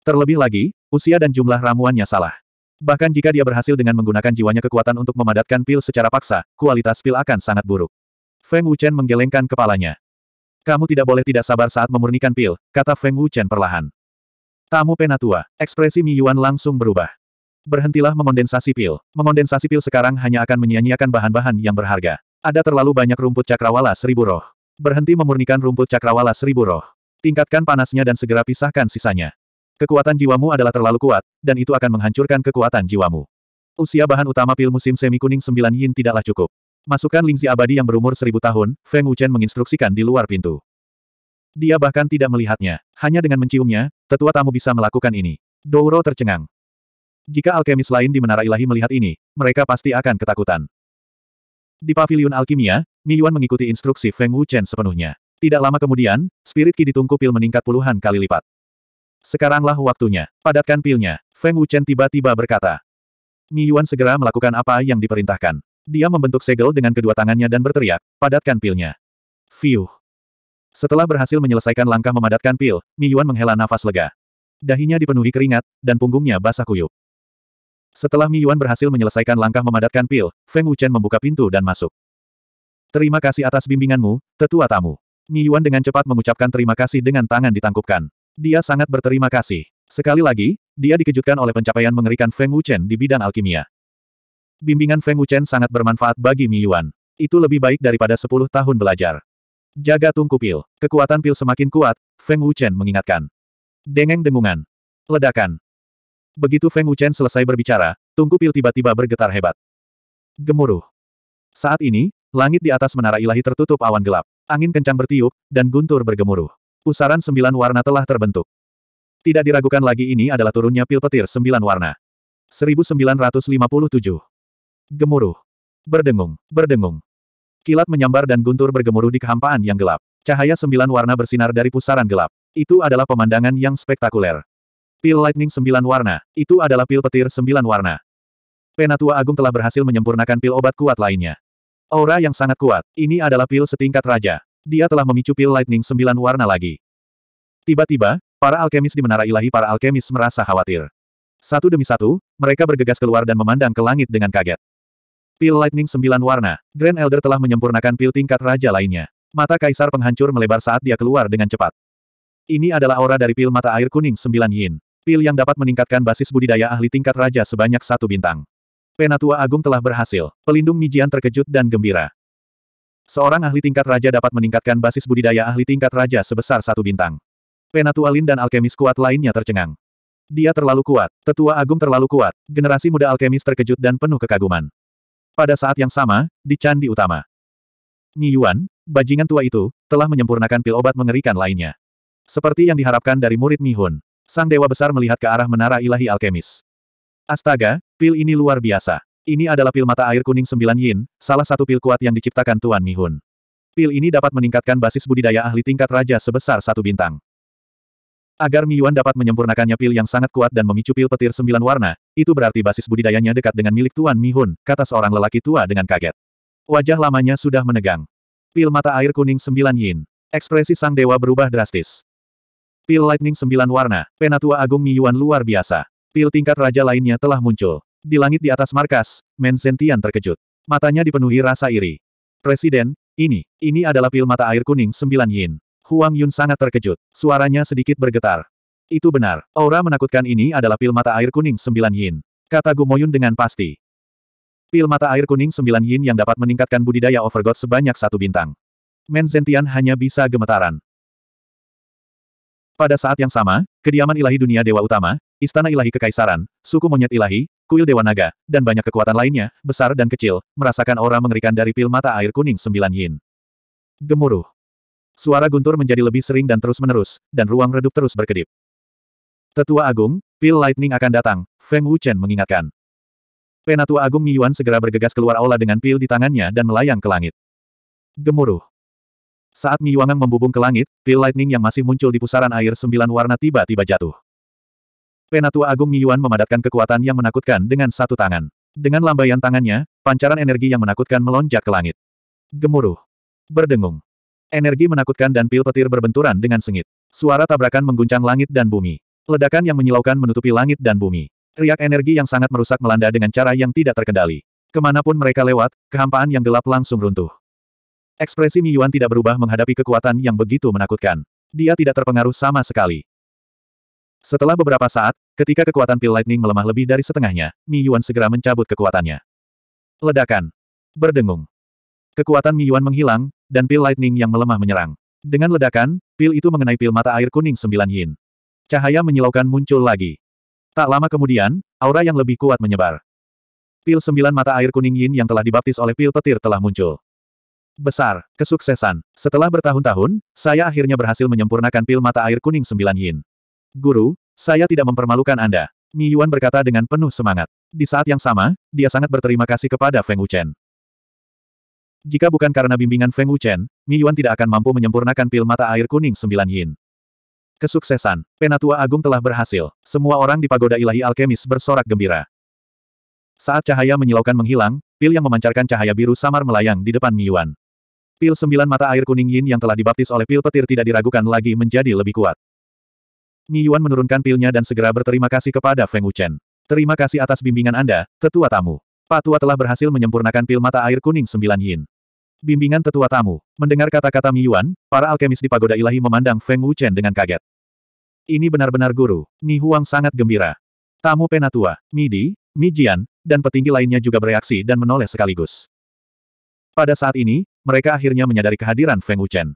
Terlebih lagi, usia dan jumlah ramuannya salah. Bahkan jika dia berhasil dengan menggunakan jiwanya kekuatan untuk memadatkan pil secara paksa, kualitas pil akan sangat buruk. Feng Wuchen menggelengkan kepalanya. Kamu tidak boleh tidak sabar saat memurnikan pil, kata Feng Wuchen perlahan. Tamu penatua, ekspresi Mi Yuan langsung berubah. Berhentilah mengondensasi pil. Mengondensasi pil sekarang hanya akan menyia-nyiakan bahan-bahan yang berharga. Ada terlalu banyak rumput cakrawala seribu roh. Berhenti memurnikan rumput cakrawala seribu roh. Tingkatkan panasnya dan segera pisahkan sisanya. Kekuatan jiwamu adalah terlalu kuat, dan itu akan menghancurkan kekuatan jiwamu. Usia bahan utama pil musim semi kuning sembilan yin tidaklah cukup. Masukkan lingzi abadi yang berumur seribu tahun, Feng Wuchen menginstruksikan di luar pintu. Dia bahkan tidak melihatnya. Hanya dengan menciumnya, tetua tamu bisa melakukan ini. Douro tercengang. Jika alkemis lain di Menara Ilahi melihat ini, mereka pasti akan ketakutan. Di pavilion alkimia, Mi Yuan mengikuti instruksi Feng Wuchen sepenuhnya. Tidak lama kemudian, spirit ki tungku pil meningkat puluhan kali lipat. Sekaranglah waktunya, padatkan pilnya, Feng Wuchen tiba-tiba berkata. Mi Yuan segera melakukan apa yang diperintahkan. Dia membentuk segel dengan kedua tangannya dan berteriak, padatkan pilnya. Fiuh. Setelah berhasil menyelesaikan langkah memadatkan pil, Mi Yuan menghela nafas lega. Dahinya dipenuhi keringat, dan punggungnya basah kuyup. Setelah Mi Yuan berhasil menyelesaikan langkah memadatkan pil, Feng Wuchen membuka pintu dan masuk. Terima kasih atas bimbinganmu, tetua tamu. Mi Yuan dengan cepat mengucapkan terima kasih dengan tangan ditangkupkan. Dia sangat berterima kasih. Sekali lagi, dia dikejutkan oleh pencapaian mengerikan Feng Wuchen di bidang alkimia. Bimbingan Feng Wuchen sangat bermanfaat bagi Mi Yuan. Itu lebih baik daripada 10 tahun belajar. Jaga tungku pil. Kekuatan pil semakin kuat, Feng Wuchen mengingatkan. Dengeng dengungan. Ledakan. Begitu Feng Wuchen selesai berbicara, Tungku Pil tiba-tiba bergetar hebat. Gemuruh. Saat ini, langit di atas menara ilahi tertutup awan gelap. Angin kencang bertiup, dan guntur bergemuruh. Pusaran sembilan warna telah terbentuk. Tidak diragukan lagi ini adalah turunnya pil petir sembilan warna. 1957. Gemuruh. Berdengung, berdengung. Kilat menyambar dan guntur bergemuruh di kehampaan yang gelap. Cahaya sembilan warna bersinar dari pusaran gelap. Itu adalah pemandangan yang spektakuler. Pil Lightning Sembilan Warna, itu adalah pil petir sembilan warna. Penatua Agung telah berhasil menyempurnakan pil obat kuat lainnya. Aura yang sangat kuat, ini adalah pil setingkat raja. Dia telah memicu pil Lightning Sembilan Warna lagi. Tiba-tiba, para alkemis di Menara Ilahi para alkemis merasa khawatir. Satu demi satu, mereka bergegas keluar dan memandang ke langit dengan kaget. Pil Lightning Sembilan Warna, Grand Elder telah menyempurnakan pil tingkat raja lainnya. Mata Kaisar Penghancur melebar saat dia keluar dengan cepat. Ini adalah aura dari pil mata air kuning Sembilan Yin. Pil yang dapat meningkatkan basis budidaya ahli tingkat raja sebanyak satu bintang. Penatua Agung telah berhasil. Pelindung Mijian terkejut dan gembira. Seorang ahli tingkat raja dapat meningkatkan basis budidaya ahli tingkat raja sebesar satu bintang. Penatua Lin dan alkemis kuat lainnya tercengang. Dia terlalu kuat, tetua agung terlalu kuat, generasi muda alkemis terkejut dan penuh kekaguman. Pada saat yang sama, di candi utama. Nyi Yuan, bajingan tua itu, telah menyempurnakan pil obat mengerikan lainnya. Seperti yang diharapkan dari murid Mihun, Sang dewa besar melihat ke arah menara ilahi alkemis. Astaga, pil ini luar biasa. Ini adalah pil mata air kuning sembilan yin, salah satu pil kuat yang diciptakan Tuan Mihun. Pil ini dapat meningkatkan basis budidaya ahli tingkat raja sebesar satu bintang. Agar Mi Yuan dapat menyempurnakannya pil yang sangat kuat dan memicu pil petir sembilan warna, itu berarti basis budidayanya dekat dengan milik Tuan Mi Mihun, kata seorang lelaki tua dengan kaget. Wajah lamanya sudah menegang. Pil mata air kuning sembilan yin. Ekspresi sang dewa berubah drastis. Pil Lightning Sembilan Warna, Penatua Agung Miyuan luar biasa. Pil tingkat raja lainnya telah muncul. Di langit di atas markas, Men Sentian terkejut. Matanya dipenuhi rasa iri. Presiden, ini, ini adalah pil mata air kuning Sembilan Yin. Huang Yun sangat terkejut. Suaranya sedikit bergetar. Itu benar, aura menakutkan ini adalah pil mata air kuning Sembilan Yin. Kata Gumoyun dengan pasti. Pil mata air kuning Sembilan Yin yang dapat meningkatkan budidaya Overgod sebanyak satu bintang. Men Zentian hanya bisa gemetaran. Pada saat yang sama, kediaman ilahi dunia dewa utama, istana ilahi kekaisaran, suku monyet ilahi, kuil dewa naga, dan banyak kekuatan lainnya, besar dan kecil, merasakan aura mengerikan dari pil mata air kuning sembilan yin. Gemuruh. Suara guntur menjadi lebih sering dan terus-menerus, dan ruang redup terus berkedip. Tetua Agung, Pil Lightning akan datang, Feng Wuchen mengingatkan. Penatua Agung Mi Yuan segera bergegas keluar aula dengan pil di tangannya dan melayang ke langit. Gemuruh. Saat Mi Yuanang membubung ke langit, pil lightning yang masih muncul di pusaran air sembilan warna tiba-tiba jatuh. Penatua Agung Mi Yuan memadatkan kekuatan yang menakutkan dengan satu tangan. Dengan lambaian tangannya, pancaran energi yang menakutkan melonjak ke langit. Gemuruh. Berdengung. Energi menakutkan dan pil petir berbenturan dengan sengit. Suara tabrakan mengguncang langit dan bumi. Ledakan yang menyilaukan menutupi langit dan bumi. Riak energi yang sangat merusak melanda dengan cara yang tidak terkendali. Kemanapun mereka lewat, kehampaan yang gelap langsung runtuh. Ekspresi Miyuan tidak berubah menghadapi kekuatan yang begitu menakutkan. Dia tidak terpengaruh sama sekali. Setelah beberapa saat, ketika kekuatan pil lightning melemah lebih dari setengahnya, Miyuan segera mencabut kekuatannya. Ledakan. Berdengung. Kekuatan Miyuan menghilang, dan pil lightning yang melemah menyerang. Dengan ledakan, pil itu mengenai pil mata air kuning sembilan yin. Cahaya menyilaukan muncul lagi. Tak lama kemudian, aura yang lebih kuat menyebar. Pil sembilan mata air kuning yin yang telah dibaptis oleh pil petir telah muncul. Besar, kesuksesan. Setelah bertahun-tahun, saya akhirnya berhasil menyempurnakan pil mata air kuning sembilan yin. Guru, saya tidak mempermalukan Anda. Mi Yuan berkata dengan penuh semangat. Di saat yang sama, dia sangat berterima kasih kepada Feng Wuchen. Jika bukan karena bimbingan Feng Wuchen, Mi Yuan tidak akan mampu menyempurnakan pil mata air kuning sembilan yin. Kesuksesan, Penatua Agung telah berhasil. Semua orang di pagoda ilahi alkemis bersorak gembira. Saat cahaya menyilaukan menghilang, pil yang memancarkan cahaya biru samar melayang di depan Mi Yuan. Pil sembilan mata air kuning yin yang telah dibaptis oleh pil petir tidak diragukan lagi menjadi lebih kuat. Mi Yuan menurunkan pilnya dan segera berterima kasih kepada Feng Wuchen. Terima kasih atas bimbingan Anda, tetua tamu. Pak Tua telah berhasil menyempurnakan pil mata air kuning sembilan yin. Bimbingan tetua tamu. Mendengar kata-kata Mi Yuan, para alkemis di pagoda ilahi memandang Feng Wuchen dengan kaget. Ini benar-benar guru. Ni Huang sangat gembira. Tamu penatua, Di, Mi Jian, dan petinggi lainnya juga bereaksi dan menoleh sekaligus. Pada saat ini, mereka akhirnya menyadari kehadiran Feng Wuchen.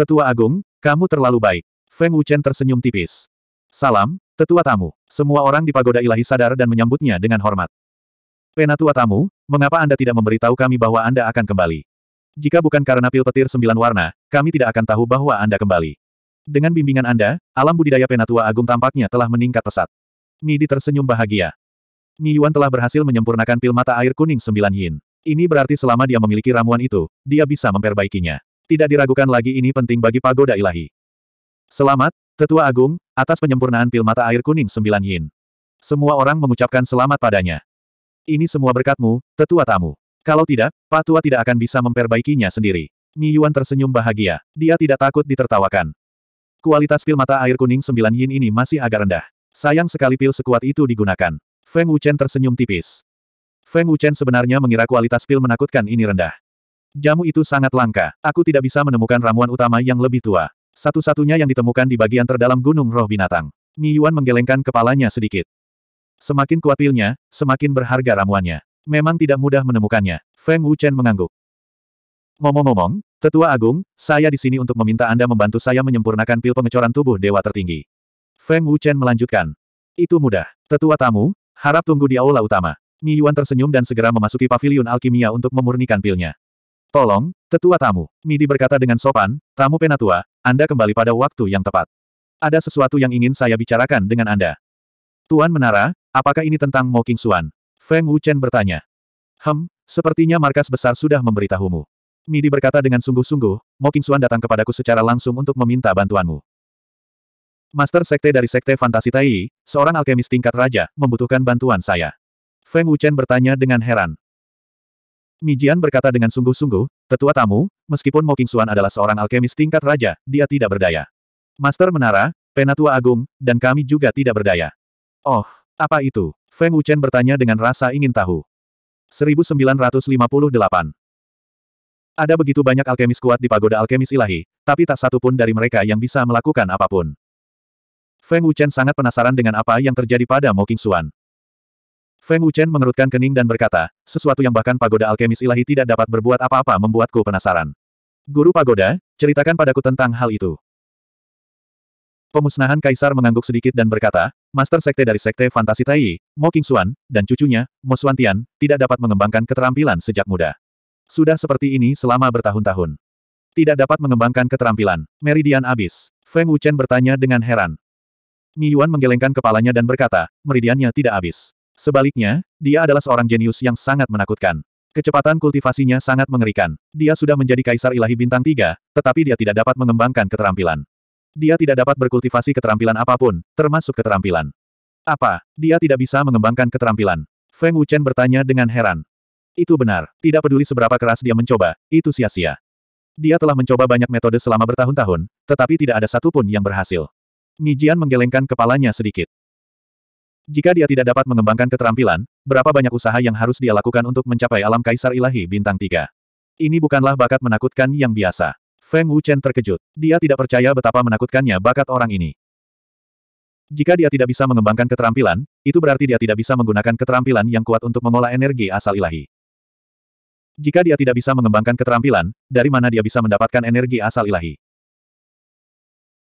Tetua Agung, kamu terlalu baik. Feng Wuchen tersenyum tipis. Salam, tetua tamu. Semua orang di pagoda ilahi sadar dan menyambutnya dengan hormat. Penatua tamu, mengapa Anda tidak memberitahu kami bahwa Anda akan kembali? Jika bukan karena pil petir sembilan warna, kami tidak akan tahu bahwa Anda kembali. Dengan bimbingan Anda, alam budidaya Penatua Agung tampaknya telah meningkat pesat. Midi tersenyum bahagia. Mi Yuan telah berhasil menyempurnakan pil mata air kuning sembilan yin. Ini berarti selama dia memiliki ramuan itu, dia bisa memperbaikinya. Tidak diragukan lagi ini penting bagi pagoda ilahi. Selamat, Tetua Agung, atas penyempurnaan pil mata air kuning sembilan yin. Semua orang mengucapkan selamat padanya. Ini semua berkatmu, Tetua Tamu. Kalau tidak, Pak tua tidak akan bisa memperbaikinya sendiri. Yuan tersenyum bahagia. Dia tidak takut ditertawakan. Kualitas pil mata air kuning sembilan yin ini masih agak rendah. Sayang sekali pil sekuat itu digunakan. Feng Wuchen tersenyum tipis. Feng Wuchen sebenarnya mengira kualitas pil menakutkan ini rendah. Jamu itu sangat langka. Aku tidak bisa menemukan ramuan utama yang lebih tua. Satu-satunya yang ditemukan di bagian terdalam gunung roh binatang. Mi Yuan menggelengkan kepalanya sedikit. Semakin kuat pilnya, semakin berharga ramuannya. Memang tidak mudah menemukannya. Feng Wuchen mengangguk. Ngomong-ngomong, Tetua Agung, saya di sini untuk meminta Anda membantu saya menyempurnakan pil pengecoran tubuh dewa tertinggi. Feng Wuchen melanjutkan. Itu mudah. Tetua tamu, harap tunggu di aula utama. Mi Yuan tersenyum dan segera memasuki pavilion alkimia untuk memurnikan pilnya. Tolong, tetua tamu. Midi berkata dengan sopan, tamu penatua, Anda kembali pada waktu yang tepat. Ada sesuatu yang ingin saya bicarakan dengan Anda. Tuan Menara, apakah ini tentang Mo King Xuan? Feng Wuchen bertanya. Hem, sepertinya markas besar sudah memberitahumu. Midi berkata dengan sungguh-sungguh, Mo King Xuan datang kepadaku secara langsung untuk meminta bantuanmu. Master Sekte dari Sekte Fantasi Tai, seorang alkemis tingkat raja, membutuhkan bantuan saya. Feng Wuchen bertanya dengan heran. Mijian berkata dengan sungguh-sungguh, tetua tamu, meskipun Mo Xuan adalah seorang alkemis tingkat raja, dia tidak berdaya. Master Menara, Penatua Agung, dan kami juga tidak berdaya. Oh, apa itu? Feng Wuchen bertanya dengan rasa ingin tahu. 1958 Ada begitu banyak alkemis kuat di pagoda alkemis ilahi, tapi tak satu pun dari mereka yang bisa melakukan apapun. Feng Wuchen sangat penasaran dengan apa yang terjadi pada Mo Xuan. Feng Wuchen mengerutkan kening dan berkata, sesuatu yang bahkan pagoda alkemis ilahi tidak dapat berbuat apa-apa membuatku penasaran. Guru pagoda, ceritakan padaku tentang hal itu. Pemusnahan Kaisar mengangguk sedikit dan berkata, Master Sekte dari Sekte Fantasi Tai, Mo King Xuan dan cucunya, Mo Xuantian, tidak dapat mengembangkan keterampilan sejak muda. Sudah seperti ini selama bertahun-tahun. Tidak dapat mengembangkan keterampilan. Meridian abis. Feng Wuchen bertanya dengan heran. Mi Yuan menggelengkan kepalanya dan berkata, meridiannya tidak abis. Sebaliknya, dia adalah seorang jenius yang sangat menakutkan. Kecepatan kultivasinya sangat mengerikan. Dia sudah menjadi kaisar ilahi bintang tiga, tetapi dia tidak dapat mengembangkan keterampilan. Dia tidak dapat berkultivasi keterampilan apapun, termasuk keterampilan. Apa? Dia tidak bisa mengembangkan keterampilan. Feng Wuchen bertanya dengan heran. Itu benar, tidak peduli seberapa keras dia mencoba, itu sia-sia. Dia telah mencoba banyak metode selama bertahun-tahun, tetapi tidak ada satupun yang berhasil. Nijian menggelengkan kepalanya sedikit. Jika dia tidak dapat mengembangkan keterampilan, berapa banyak usaha yang harus dia lakukan untuk mencapai alam kaisar ilahi bintang tiga? Ini bukanlah bakat menakutkan yang biasa. Feng Wuchen terkejut. Dia tidak percaya betapa menakutkannya bakat orang ini. Jika dia tidak bisa mengembangkan keterampilan, itu berarti dia tidak bisa menggunakan keterampilan yang kuat untuk mengolah energi asal ilahi. Jika dia tidak bisa mengembangkan keterampilan, dari mana dia bisa mendapatkan energi asal ilahi?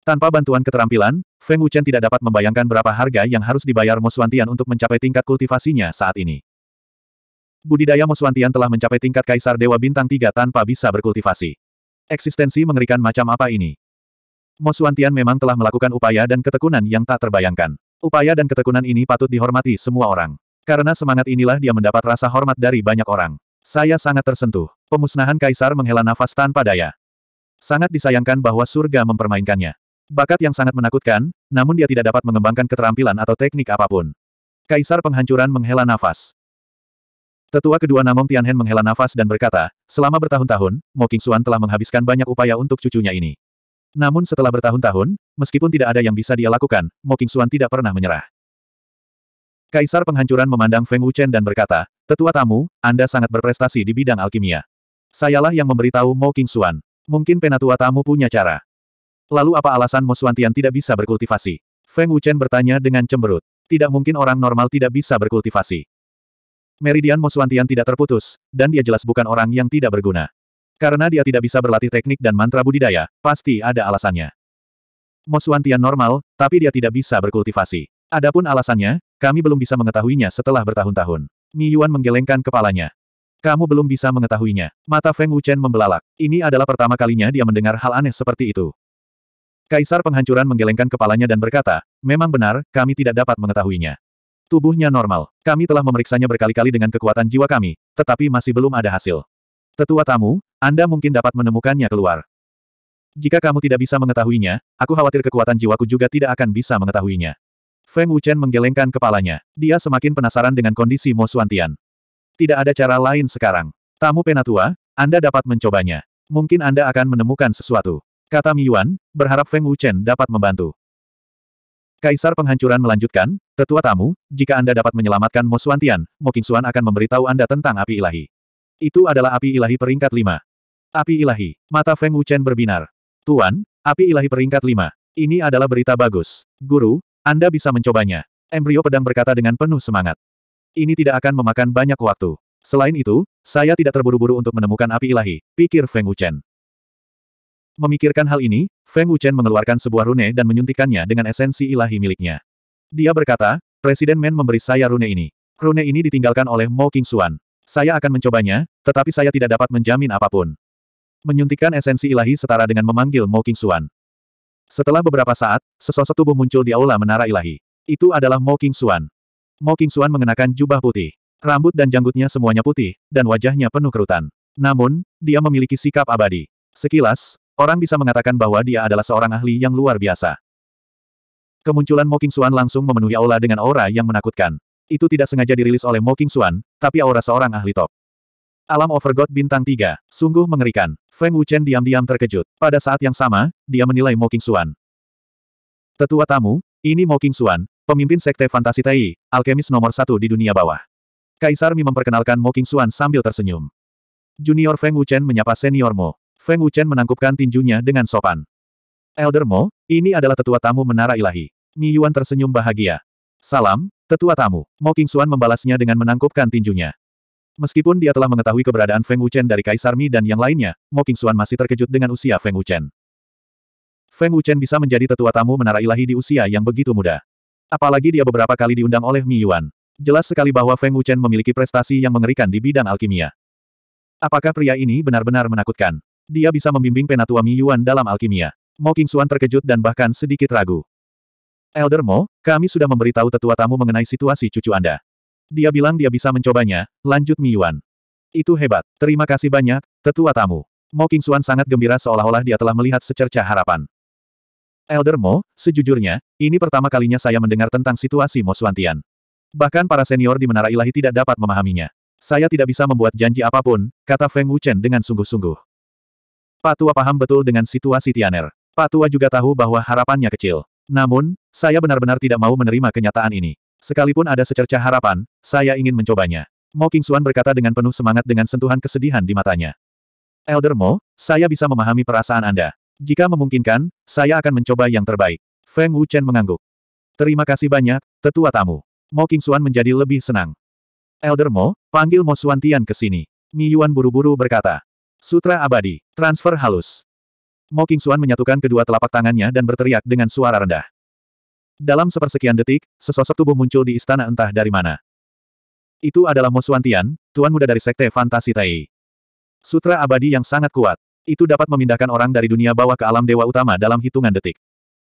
Tanpa bantuan keterampilan, Feng Wuchen tidak dapat membayangkan berapa harga yang harus dibayar Moswantian untuk mencapai tingkat kultivasinya saat ini. Budidaya Moswantian telah mencapai tingkat Kaisar Dewa Bintang 3 tanpa bisa berkultivasi. Eksistensi mengerikan macam apa ini? Moswantian memang telah melakukan upaya dan ketekunan yang tak terbayangkan. Upaya dan ketekunan ini patut dihormati semua orang. Karena semangat inilah dia mendapat rasa hormat dari banyak orang. Saya sangat tersentuh. Pemusnahan Kaisar menghela nafas tanpa daya. Sangat disayangkan bahwa surga mempermainkannya. Bakat yang sangat menakutkan, namun dia tidak dapat mengembangkan keterampilan atau teknik apapun. Kaisar penghancuran menghela nafas. Tetua kedua Namong Tianhen menghela nafas dan berkata, selama bertahun-tahun, Mo King Xuan telah menghabiskan banyak upaya untuk cucunya ini. Namun setelah bertahun-tahun, meskipun tidak ada yang bisa dia lakukan, Mo King Xuan tidak pernah menyerah. Kaisar penghancuran memandang Feng Wuchen dan berkata, Tetua tamu, Anda sangat berprestasi di bidang alkimia. Sayalah yang memberitahu Mo King Xuan, Mungkin penatua tamu punya cara. Lalu apa alasan Mo tidak bisa berkultivasi? Feng Wuchen bertanya dengan cemberut. Tidak mungkin orang normal tidak bisa berkultivasi. Meridian Mo tidak terputus, dan dia jelas bukan orang yang tidak berguna. Karena dia tidak bisa berlatih teknik dan mantra budidaya, pasti ada alasannya. Mo Suantian normal, tapi dia tidak bisa berkultivasi. Adapun alasannya, kami belum bisa mengetahuinya setelah bertahun-tahun. Mi Yuan menggelengkan kepalanya. Kamu belum bisa mengetahuinya. Mata Feng Wuchen membelalak. Ini adalah pertama kalinya dia mendengar hal aneh seperti itu. Kaisar penghancuran menggelengkan kepalanya dan berkata, memang benar, kami tidak dapat mengetahuinya. Tubuhnya normal. Kami telah memeriksanya berkali-kali dengan kekuatan jiwa kami, tetapi masih belum ada hasil. Tetua tamu, Anda mungkin dapat menemukannya keluar. Jika kamu tidak bisa mengetahuinya, aku khawatir kekuatan jiwaku juga tidak akan bisa mengetahuinya. Feng Wuchen menggelengkan kepalanya. Dia semakin penasaran dengan kondisi Mo Suantian. Tidak ada cara lain sekarang. Tamu penatua, Anda dapat mencobanya. Mungkin Anda akan menemukan sesuatu. Kata Miyuan, berharap Feng Wuchen dapat membantu. Kaisar penghancuran melanjutkan, tetua tamu, jika Anda dapat menyelamatkan Mo Suantian, Mo Qingxuan akan memberitahu Anda tentang api ilahi. Itu adalah api ilahi peringkat lima. Api ilahi, mata Feng Wuchen berbinar. Tuan, api ilahi peringkat lima. Ini adalah berita bagus. Guru, Anda bisa mencobanya. Embrio pedang berkata dengan penuh semangat. Ini tidak akan memakan banyak waktu. Selain itu, saya tidak terburu-buru untuk menemukan api ilahi, pikir Feng Wuchen. Memikirkan hal ini, Feng Wuchen mengeluarkan sebuah rune dan menyuntikannya dengan esensi ilahi miliknya. Dia berkata, Presiden Men memberi saya rune ini. Rune ini ditinggalkan oleh Mo King Xuan. Saya akan mencobanya, tetapi saya tidak dapat menjamin apapun. Menyuntikan esensi ilahi setara dengan memanggil Mo King Xuan. Setelah beberapa saat, sesosok tubuh muncul di aula menara ilahi. Itu adalah Mo King Xuan. Mo King Xuan mengenakan jubah putih. Rambut dan janggutnya semuanya putih, dan wajahnya penuh kerutan. Namun, dia memiliki sikap abadi. Sekilas, Orang bisa mengatakan bahwa dia adalah seorang ahli yang luar biasa. Kemunculan Mo Xuan langsung memenuhi aula dengan aura yang menakutkan. Itu tidak sengaja dirilis oleh Mo Xuan, tapi aura seorang ahli top. Alam Overgod bintang 3, sungguh mengerikan. Feng Wuchen diam-diam terkejut. Pada saat yang sama, dia menilai Mo Xuan. Tetua tamu, ini Mo Xuan, pemimpin sekte fantasi Tai, alkemis nomor satu di dunia bawah. Kaisar Mi memperkenalkan Mo Xuan sambil tersenyum. Junior Feng Wuchen menyapa senior Mo. Feng Wuchen menangkupkan tinjunya dengan sopan. Elder Mo, ini adalah tetua tamu menara ilahi. Mi Yuan tersenyum bahagia. Salam, tetua tamu. Mo King Xuan membalasnya dengan menangkupkan tinjunya. Meskipun dia telah mengetahui keberadaan Feng Wuchen dari Kaisar Mi dan yang lainnya, Mo King Xuan masih terkejut dengan usia Feng Wuchen. Feng Wuchen bisa menjadi tetua tamu menara ilahi di usia yang begitu muda. Apalagi dia beberapa kali diundang oleh Mi Yuan. Jelas sekali bahwa Feng Wuchen memiliki prestasi yang mengerikan di bidang alkimia. Apakah pria ini benar-benar menakutkan? Dia bisa membimbing penatua Yuan dalam alkimia. Mo Qingxuan terkejut dan bahkan sedikit ragu. Elder Mo, kami sudah memberitahu tetua tamu mengenai situasi cucu Anda. Dia bilang dia bisa mencobanya, lanjut Mi Yuan. Itu hebat, terima kasih banyak, tetua tamu. Mo Qingxuan sangat gembira seolah-olah dia telah melihat secerca harapan. Elder Mo, sejujurnya, ini pertama kalinya saya mendengar tentang situasi Mo Suantian. Bahkan para senior di Menara Ilahi tidak dapat memahaminya. Saya tidak bisa membuat janji apapun, kata Feng Wuchen dengan sungguh-sungguh. Patua paham betul dengan situasi Tianer. Patua juga tahu bahwa harapannya kecil. Namun, saya benar-benar tidak mau menerima kenyataan ini. Sekalipun ada secerca harapan, saya ingin mencobanya. Mo Kingsuan berkata dengan penuh semangat dengan sentuhan kesedihan di matanya. Elder Mo, saya bisa memahami perasaan Anda. Jika memungkinkan, saya akan mencoba yang terbaik. Feng Wuchen mengangguk. Terima kasih banyak, tetua tamu. Mo Kingsuan menjadi lebih senang. Elder Mo, panggil Mo Suantian ke sini. Mi Yuan buru-buru berkata. Sutra Abadi, Transfer Halus. Mo Qingxuan menyatukan kedua telapak tangannya dan berteriak dengan suara rendah. Dalam sepersekian detik, sesosok tubuh muncul di istana entah dari mana. Itu adalah Mo Suantian, tuan muda dari Sekte Fantasi Tai. Sutra abadi yang sangat kuat. Itu dapat memindahkan orang dari dunia bawah ke alam dewa utama dalam hitungan detik.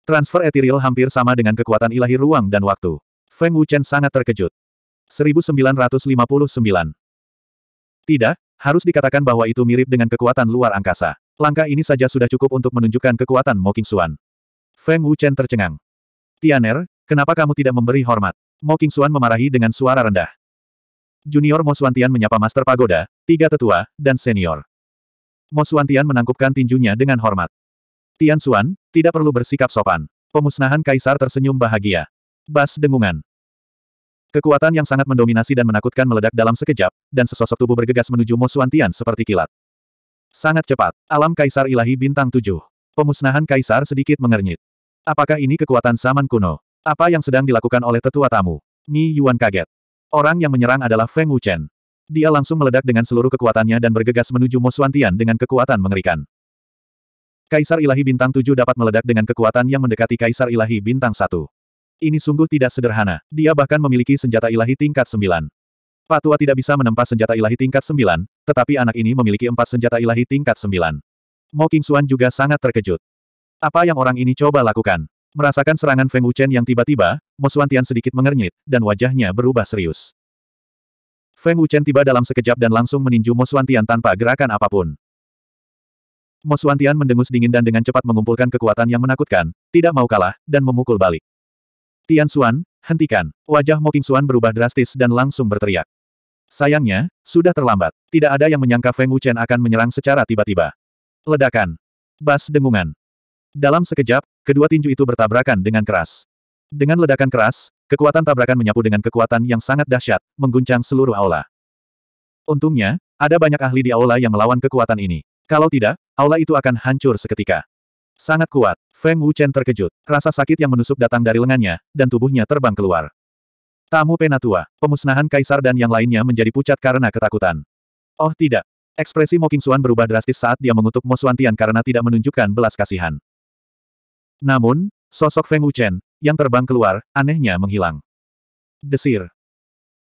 Transfer etiril hampir sama dengan kekuatan ilahi ruang dan waktu. Feng Wuchen sangat terkejut. 1959. Tidak, harus dikatakan bahwa itu mirip dengan kekuatan luar angkasa. Langkah ini saja sudah cukup untuk menunjukkan kekuatan Mo Xuan. Feng Wuchen tercengang. Tianer, kenapa kamu tidak memberi hormat? Mo Xuan memarahi dengan suara rendah. Junior Mo Xuantian menyapa Master Pagoda, tiga tetua, dan senior. Mo Xuantian menangkupkan tinjunya dengan hormat. Tian Xuan, tidak perlu bersikap sopan. Pemusnahan Kaisar tersenyum bahagia. Bas dengungan. Kekuatan yang sangat mendominasi dan menakutkan meledak dalam sekejap, dan sesosok tubuh bergegas menuju Mo Suantian seperti kilat. Sangat cepat, alam Kaisar Ilahi Bintang Tujuh. Pemusnahan Kaisar sedikit mengernyit. Apakah ini kekuatan zaman kuno? Apa yang sedang dilakukan oleh tetua tamu? Mi Yuan kaget. Orang yang menyerang adalah Feng Wuchen. Dia langsung meledak dengan seluruh kekuatannya dan bergegas menuju Mo Suantian dengan kekuatan mengerikan. Kaisar Ilahi Bintang Tujuh dapat meledak dengan kekuatan yang mendekati Kaisar Ilahi Bintang Satu. Ini sungguh tidak sederhana. Dia bahkan memiliki senjata ilahi tingkat 9. Patua tidak bisa menempa senjata ilahi tingkat 9, tetapi anak ini memiliki empat senjata ilahi tingkat sembilan. Mo Xuan juga sangat terkejut. Apa yang orang ini coba lakukan? Merasakan serangan Feng Wuchen yang tiba-tiba, Mo Tian sedikit mengernyit, dan wajahnya berubah serius. Feng Wuchen tiba dalam sekejap dan langsung meninju Mo Tian tanpa gerakan apapun. Mo Tian mendengus dingin dan dengan cepat mengumpulkan kekuatan yang menakutkan, tidak mau kalah, dan memukul balik. Tian Xuan, hentikan. Wajah Mo Qing Xuan berubah drastis dan langsung berteriak. Sayangnya, sudah terlambat. Tidak ada yang menyangka Feng Wuchen akan menyerang secara tiba-tiba. Ledakan. Bas dengungan. Dalam sekejap, kedua tinju itu bertabrakan dengan keras. Dengan ledakan keras, kekuatan tabrakan menyapu dengan kekuatan yang sangat dahsyat, mengguncang seluruh aula. Untungnya, ada banyak ahli di aula yang melawan kekuatan ini. Kalau tidak, aula itu akan hancur seketika. Sangat kuat. Feng Wuchen terkejut. Rasa sakit yang menusuk datang dari lengannya, dan tubuhnya terbang keluar. Tamu penatua, pemusnahan kaisar dan yang lainnya menjadi pucat karena ketakutan. Oh tidak. Ekspresi Mo Qingxuan berubah drastis saat dia mengutuk Mo Suantian karena tidak menunjukkan belas kasihan. Namun, sosok Feng Wuchen, yang terbang keluar, anehnya menghilang. Desir.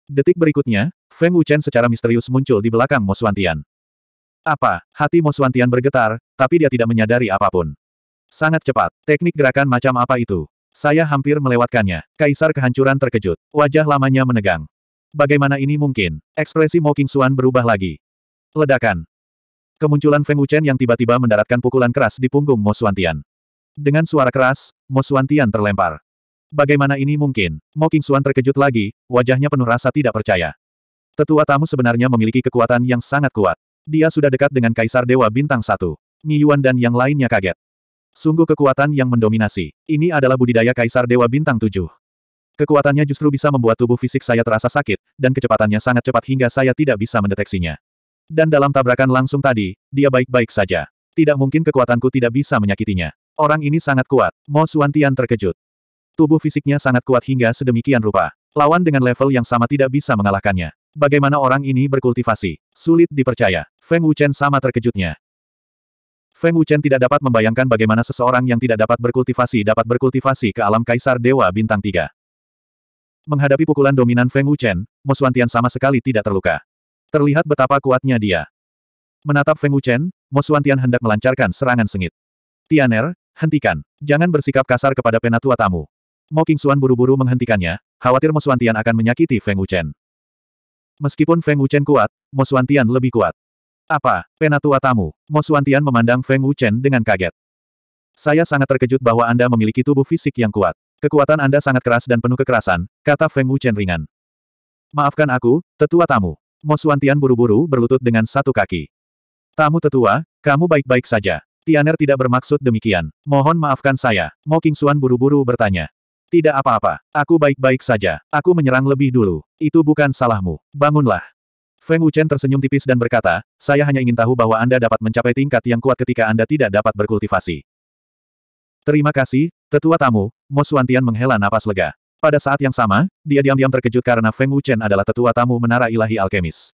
Detik berikutnya, Feng Wuchen secara misterius muncul di belakang Mo Suantian. Apa? Hati Mo Suantian bergetar, tapi dia tidak menyadari apapun. Sangat cepat. Teknik gerakan macam apa itu? Saya hampir melewatkannya. Kaisar kehancuran terkejut. Wajah lamanya menegang. Bagaimana ini mungkin? Ekspresi Mo King Xuan berubah lagi. Ledakan. Kemunculan Feng Wuchen yang tiba-tiba mendaratkan pukulan keras di punggung Mo Xuantian. Dengan suara keras, Mo Xuantian terlempar. Bagaimana ini mungkin? Mo King Xuan terkejut lagi, wajahnya penuh rasa tidak percaya. Tetua tamu sebenarnya memiliki kekuatan yang sangat kuat. Dia sudah dekat dengan Kaisar Dewa Bintang Satu. Yuan dan yang lainnya kaget. Sungguh kekuatan yang mendominasi. Ini adalah budidaya Kaisar Dewa Bintang 7. Kekuatannya justru bisa membuat tubuh fisik saya terasa sakit, dan kecepatannya sangat cepat hingga saya tidak bisa mendeteksinya. Dan dalam tabrakan langsung tadi, dia baik-baik saja. Tidak mungkin kekuatanku tidak bisa menyakitinya. Orang ini sangat kuat. Mo Suantian terkejut. Tubuh fisiknya sangat kuat hingga sedemikian rupa. Lawan dengan level yang sama tidak bisa mengalahkannya. Bagaimana orang ini berkultivasi? Sulit dipercaya. Feng Wuchen sama terkejutnya. Feng Wuchen tidak dapat membayangkan bagaimana seseorang yang tidak dapat berkultivasi dapat berkultivasi ke alam kaisar dewa bintang tiga. Menghadapi pukulan dominan Feng Wuchen, Suantian sama sekali tidak terluka. Terlihat betapa kuatnya dia. Menatap Feng Wuchen, Suantian hendak melancarkan serangan sengit. Tianer, hentikan. Jangan bersikap kasar kepada penatua tamu. Mo King Xuan buru-buru menghentikannya, khawatir Suantian akan menyakiti Feng Wuchen. Meskipun Feng Wuchen kuat, Suantian lebih kuat. Apa, penatua tamu? Mo Suantian memandang Feng Wuchen dengan kaget. Saya sangat terkejut bahwa Anda memiliki tubuh fisik yang kuat. Kekuatan Anda sangat keras dan penuh kekerasan, kata Feng Wuchen ringan. Maafkan aku, tetua tamu. Mo Suantian buru-buru berlutut dengan satu kaki. Tamu tetua, kamu baik-baik saja. Tianer tidak bermaksud demikian. Mohon maafkan saya. Mo Suan buru-buru bertanya. Tidak apa-apa, aku baik-baik saja. Aku menyerang lebih dulu. Itu bukan salahmu. Bangunlah. Feng Wuchen tersenyum tipis dan berkata, saya hanya ingin tahu bahwa Anda dapat mencapai tingkat yang kuat ketika Anda tidak dapat berkultivasi. Terima kasih, tetua tamu, Mo Suantian menghela napas lega. Pada saat yang sama, dia diam-diam terkejut karena Feng Wuchen adalah tetua tamu menara ilahi alkemis.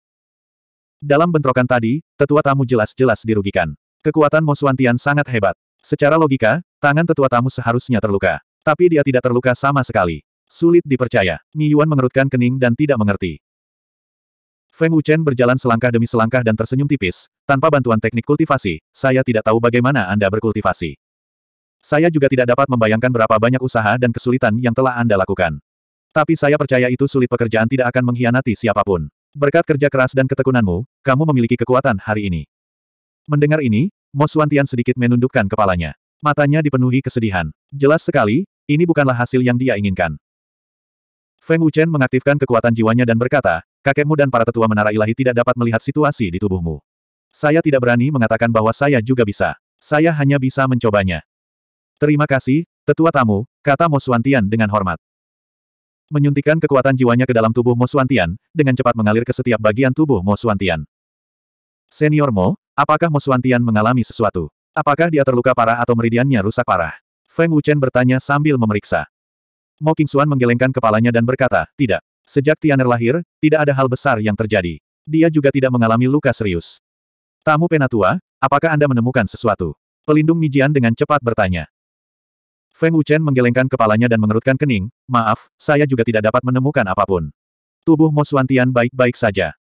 Dalam bentrokan tadi, tetua tamu jelas-jelas dirugikan. Kekuatan Mo Suantian sangat hebat. Secara logika, tangan tetua tamu seharusnya terluka. Tapi dia tidak terluka sama sekali. Sulit dipercaya. Mi Yuan mengerutkan kening dan tidak mengerti. Feng Wuchen berjalan selangkah demi selangkah dan tersenyum tipis. Tanpa bantuan teknik kultivasi, saya tidak tahu bagaimana Anda berkultivasi. Saya juga tidak dapat membayangkan berapa banyak usaha dan kesulitan yang telah Anda lakukan. Tapi saya percaya itu sulit pekerjaan tidak akan mengkhianati siapapun. Berkat kerja keras dan ketekunanmu, kamu memiliki kekuatan hari ini. Mendengar ini, Mo Suantian sedikit menundukkan kepalanya. Matanya dipenuhi kesedihan. Jelas sekali, ini bukanlah hasil yang dia inginkan. Feng Wuchen mengaktifkan kekuatan jiwanya dan berkata, kakekmu dan para tetua menara ilahi tidak dapat melihat situasi di tubuhmu. Saya tidak berani mengatakan bahwa saya juga bisa. Saya hanya bisa mencobanya. Terima kasih, tetua tamu, kata Mosuantian dengan hormat. Menyuntikan kekuatan jiwanya ke dalam tubuh Mosuantian, dengan cepat mengalir ke setiap bagian tubuh Mosuantian. Senior Mo, apakah Mosuantian mengalami sesuatu? Apakah dia terluka parah atau meridiannya rusak parah? Feng Wuchen bertanya sambil memeriksa. Mo Kingsuan menggelengkan kepalanya dan berkata, tidak. Sejak Tianer lahir, tidak ada hal besar yang terjadi. Dia juga tidak mengalami luka serius. Tamu penatua, apakah Anda menemukan sesuatu? Pelindung Mijian dengan cepat bertanya. Feng Wuchen menggelengkan kepalanya dan mengerutkan kening, maaf, saya juga tidak dapat menemukan apapun. Tubuh Mo Suantian baik-baik saja.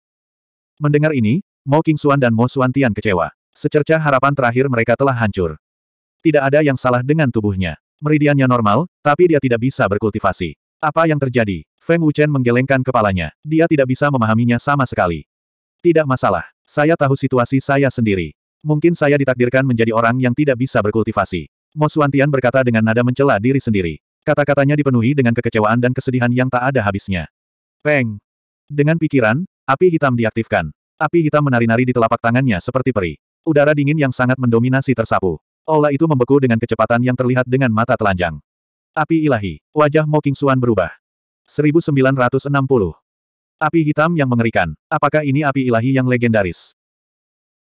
Mendengar ini, Mo King Suan dan Mo Suantian kecewa. Secerca harapan terakhir mereka telah hancur. Tidak ada yang salah dengan tubuhnya. Meridiannya normal, tapi dia tidak bisa berkultivasi. Apa yang terjadi? Feng Wuchen menggelengkan kepalanya. Dia tidak bisa memahaminya sama sekali. Tidak masalah. Saya tahu situasi saya sendiri. Mungkin saya ditakdirkan menjadi orang yang tidak bisa berkultivasi. Mo Suantian berkata dengan nada mencela diri sendiri. Kata-katanya dipenuhi dengan kekecewaan dan kesedihan yang tak ada habisnya. Peng! Dengan pikiran, api hitam diaktifkan. Api hitam menari-nari di telapak tangannya seperti peri. Udara dingin yang sangat mendominasi tersapu. Ola itu membeku dengan kecepatan yang terlihat dengan mata telanjang. Api ilahi. Wajah Mo Suan berubah. 1960. Api hitam yang mengerikan. Apakah ini api ilahi yang legendaris?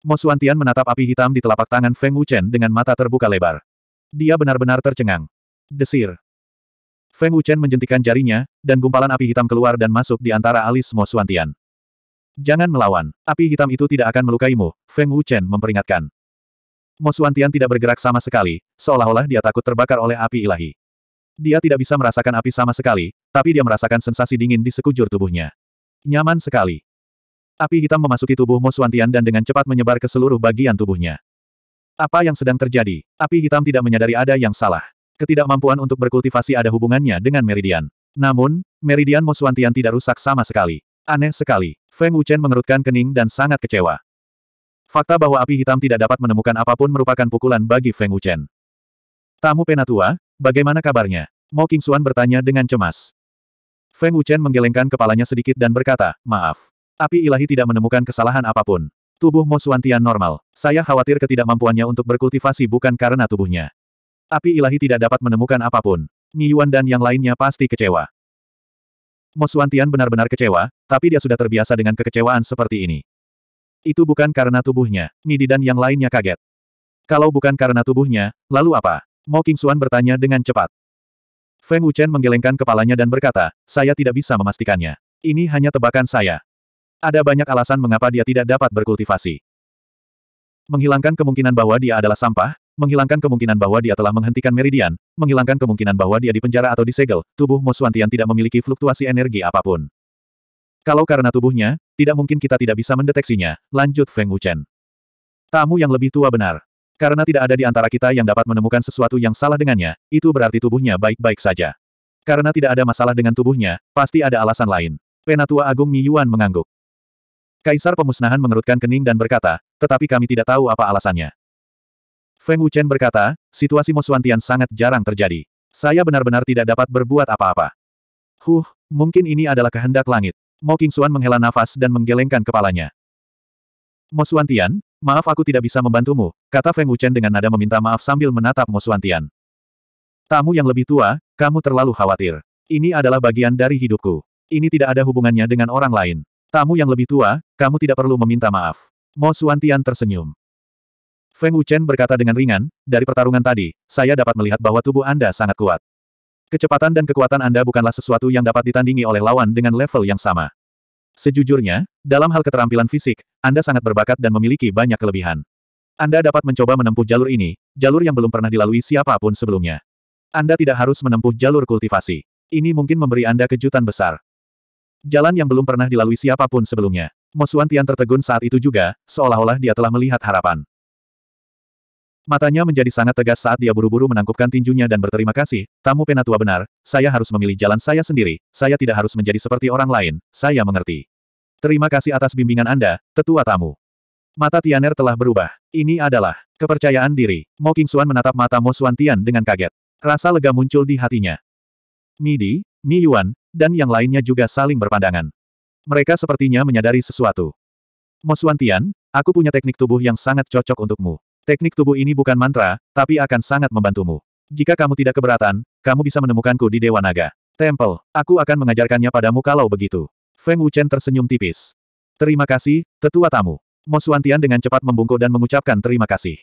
Mo Xuantian menatap api hitam di telapak tangan Feng Wuchen dengan mata terbuka lebar. Dia benar-benar tercengang. Desir. Feng Wuchen menjentikan jarinya, dan gumpalan api hitam keluar dan masuk di antara alis Mo Xuantian. Jangan melawan. Api hitam itu tidak akan melukaimu, Feng Wuchen memperingatkan. Mo Xuantian tidak bergerak sama sekali, seolah-olah dia takut terbakar oleh api ilahi. Dia tidak bisa merasakan api sama sekali, tapi dia merasakan sensasi dingin di sekujur tubuhnya. Nyaman sekali. Api hitam memasuki tubuh Mo Suantian dan dengan cepat menyebar ke seluruh bagian tubuhnya. Apa yang sedang terjadi? Api hitam tidak menyadari ada yang salah. Ketidakmampuan untuk berkultivasi ada hubungannya dengan meridian. Namun, meridian Mo Suantian tidak rusak sama sekali. Aneh sekali. Feng Wuchen mengerutkan kening dan sangat kecewa. Fakta bahwa api hitam tidak dapat menemukan apapun merupakan pukulan bagi Feng Wuchen. Tamu penatua, Bagaimana kabarnya? Mo Kingsuan bertanya dengan cemas. Feng Wuchen menggelengkan kepalanya sedikit dan berkata, maaf. Api ilahi tidak menemukan kesalahan apapun. Tubuh Mo Suantian normal. Saya khawatir ketidakmampuannya untuk berkultivasi bukan karena tubuhnya. Api ilahi tidak dapat menemukan apapun. Yuan dan yang lainnya pasti kecewa. Mo Suantian benar-benar kecewa, tapi dia sudah terbiasa dengan kekecewaan seperti ini. Itu bukan karena tubuhnya. Midi dan yang lainnya kaget. Kalau bukan karena tubuhnya, lalu apa? Mo Xuan bertanya dengan cepat. Feng Wuchen menggelengkan kepalanya dan berkata, saya tidak bisa memastikannya. Ini hanya tebakan saya. Ada banyak alasan mengapa dia tidak dapat berkultivasi. Menghilangkan kemungkinan bahwa dia adalah sampah, menghilangkan kemungkinan bahwa dia telah menghentikan meridian, menghilangkan kemungkinan bahwa dia dipenjara atau disegel, tubuh Mo Tian tidak memiliki fluktuasi energi apapun. Kalau karena tubuhnya, tidak mungkin kita tidak bisa mendeteksinya, lanjut Feng Wuchen. Tamu yang lebih tua benar. Karena tidak ada di antara kita yang dapat menemukan sesuatu yang salah dengannya, itu berarti tubuhnya baik-baik saja. Karena tidak ada masalah dengan tubuhnya, pasti ada alasan lain. Penatua Agung Miyuan mengangguk. Kaisar Pemusnahan mengerutkan kening dan berkata, tetapi kami tidak tahu apa alasannya. Feng Wuchen berkata, situasi Mosuantian sangat jarang terjadi. Saya benar-benar tidak dapat berbuat apa-apa. Huh, mungkin ini adalah kehendak langit. Mo Qingxuan menghela nafas dan menggelengkan kepalanya. Mosuantian, Maaf aku tidak bisa membantumu, kata Feng Wuchen dengan nada meminta maaf sambil menatap Mo Suantian. Tamu yang lebih tua, kamu terlalu khawatir. Ini adalah bagian dari hidupku. Ini tidak ada hubungannya dengan orang lain. Tamu yang lebih tua, kamu tidak perlu meminta maaf. Mo Suantian tersenyum. Feng Wuchen berkata dengan ringan, dari pertarungan tadi, saya dapat melihat bahwa tubuh Anda sangat kuat. Kecepatan dan kekuatan Anda bukanlah sesuatu yang dapat ditandingi oleh lawan dengan level yang sama. Sejujurnya, dalam hal keterampilan fisik, Anda sangat berbakat dan memiliki banyak kelebihan. Anda dapat mencoba menempuh jalur ini, jalur yang belum pernah dilalui siapapun sebelumnya. Anda tidak harus menempuh jalur kultivasi. Ini mungkin memberi Anda kejutan besar. Jalan yang belum pernah dilalui siapapun sebelumnya. Mosuan Tian tertegun saat itu juga, seolah-olah dia telah melihat harapan. Matanya menjadi sangat tegas saat dia buru-buru menangkupkan tinjunya dan berterima kasih, tamu penatua benar, saya harus memilih jalan saya sendiri, saya tidak harus menjadi seperti orang lain, saya mengerti. Terima kasih atas bimbingan Anda, tetua tamu. Mata Tianer telah berubah. Ini adalah kepercayaan diri. Mo Kingsuan menatap mata Mo Xuan Tian dengan kaget. Rasa lega muncul di hatinya. Midi, Mi Yuan, dan yang lainnya juga saling berpandangan. Mereka sepertinya menyadari sesuatu. Mo Xuan Tian, aku punya teknik tubuh yang sangat cocok untukmu. Teknik tubuh ini bukan mantra, tapi akan sangat membantumu. Jika kamu tidak keberatan, kamu bisa menemukanku di Dewa Naga. Temple, aku akan mengajarkannya padamu kalau begitu. Feng Wuchen tersenyum tipis. Terima kasih, tetua tamu. Mo Suantian dengan cepat membungkuk dan mengucapkan terima kasih.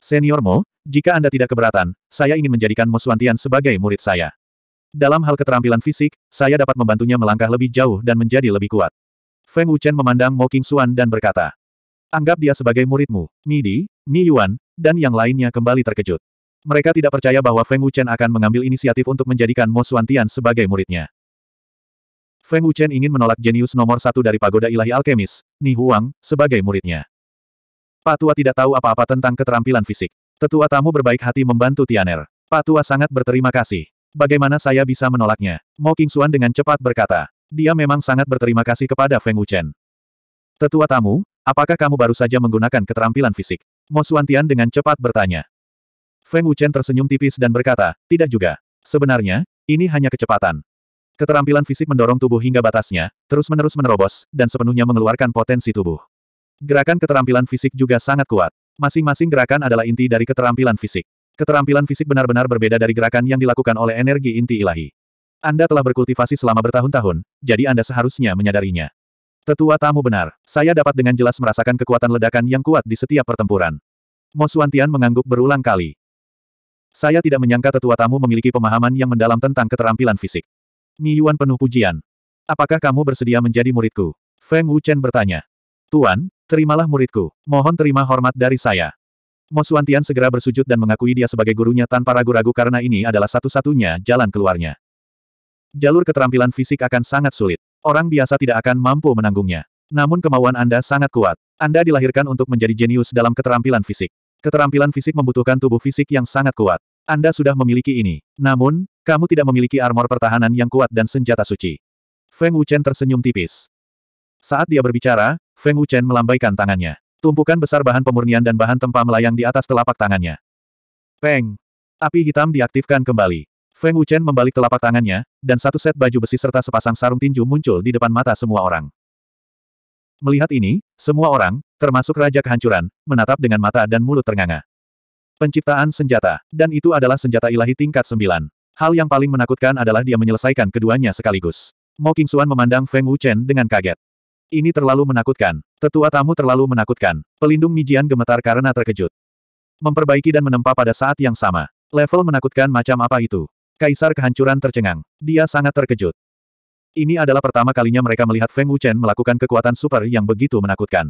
Senior Mo, jika Anda tidak keberatan, saya ingin menjadikan Mo Suantian sebagai murid saya. Dalam hal keterampilan fisik, saya dapat membantunya melangkah lebih jauh dan menjadi lebih kuat. Feng Wuchen memandang Mo King Xuan dan berkata, Anggap dia sebagai muridmu, Midi, Mi Yuan, dan yang lainnya kembali terkejut. Mereka tidak percaya bahwa Feng Wuchen akan mengambil inisiatif untuk menjadikan Mo Tian sebagai muridnya. Feng Wuchen ingin menolak jenius nomor satu dari pagoda ilahi alkemis, Ni Huang, sebagai muridnya. Pak tua tidak tahu apa-apa tentang keterampilan fisik. Tetua tamu berbaik hati membantu Tianer. Pak tua sangat berterima kasih. Bagaimana saya bisa menolaknya? Mo Xuan dengan cepat berkata. Dia memang sangat berterima kasih kepada Feng Wuchen. Tetua tamu, Apakah kamu baru saja menggunakan keterampilan fisik? Mo Suantian dengan cepat bertanya. Feng Wuchen tersenyum tipis dan berkata, tidak juga. Sebenarnya, ini hanya kecepatan. Keterampilan fisik mendorong tubuh hingga batasnya, terus-menerus menerobos, dan sepenuhnya mengeluarkan potensi tubuh. Gerakan keterampilan fisik juga sangat kuat. Masing-masing gerakan adalah inti dari keterampilan fisik. Keterampilan fisik benar-benar berbeda dari gerakan yang dilakukan oleh energi inti ilahi. Anda telah berkultivasi selama bertahun-tahun, jadi Anda seharusnya menyadarinya. Tetua tamu benar, saya dapat dengan jelas merasakan kekuatan ledakan yang kuat di setiap pertempuran. Mo Suantian mengangguk berulang kali. Saya tidak menyangka tetua tamu memiliki pemahaman yang mendalam tentang keterampilan fisik. Mi Yuan penuh pujian. Apakah kamu bersedia menjadi muridku? Feng Wuchen bertanya. Tuan, terimalah muridku. Mohon terima hormat dari saya. Mo Suantian segera bersujud dan mengakui dia sebagai gurunya tanpa ragu-ragu karena ini adalah satu-satunya jalan keluarnya. Jalur keterampilan fisik akan sangat sulit. Orang biasa tidak akan mampu menanggungnya. Namun kemauan Anda sangat kuat. Anda dilahirkan untuk menjadi jenius dalam keterampilan fisik. Keterampilan fisik membutuhkan tubuh fisik yang sangat kuat. Anda sudah memiliki ini. Namun, kamu tidak memiliki armor pertahanan yang kuat dan senjata suci. Feng Wuchen tersenyum tipis. Saat dia berbicara, Feng Wuchen melambaikan tangannya. Tumpukan besar bahan pemurnian dan bahan tempa melayang di atas telapak tangannya. Peng! Api hitam diaktifkan kembali. Feng Wuchen membalik telapak tangannya, dan satu set baju besi serta sepasang sarung tinju muncul di depan mata semua orang. Melihat ini, semua orang, termasuk Raja Kehancuran, menatap dengan mata dan mulut ternganga. Penciptaan senjata, dan itu adalah senjata ilahi tingkat sembilan. Hal yang paling menakutkan adalah dia menyelesaikan keduanya sekaligus. Mo Qingxuan memandang Feng Wuchen dengan kaget. Ini terlalu menakutkan. Tetua tamu terlalu menakutkan. Pelindung Mijian gemetar karena terkejut. Memperbaiki dan menempa pada saat yang sama. Level menakutkan macam apa itu? Kaisar kehancuran tercengang. Dia sangat terkejut. Ini adalah pertama kalinya mereka melihat Feng Wuchen melakukan kekuatan super yang begitu menakutkan.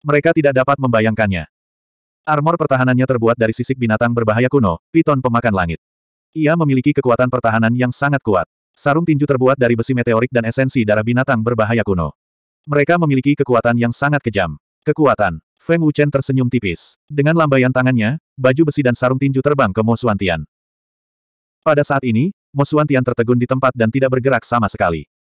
Mereka tidak dapat membayangkannya. Armor pertahanannya terbuat dari sisik binatang berbahaya kuno, piton pemakan langit. Ia memiliki kekuatan pertahanan yang sangat kuat. Sarung tinju terbuat dari besi meteorik dan esensi darah binatang berbahaya kuno. Mereka memiliki kekuatan yang sangat kejam. Kekuatan. Feng Wuchen tersenyum tipis. Dengan lambaian tangannya, baju besi dan sarung tinju terbang ke Mo Suantian. Pada saat ini, Mosuan Tian tertegun di tempat dan tidak bergerak sama sekali.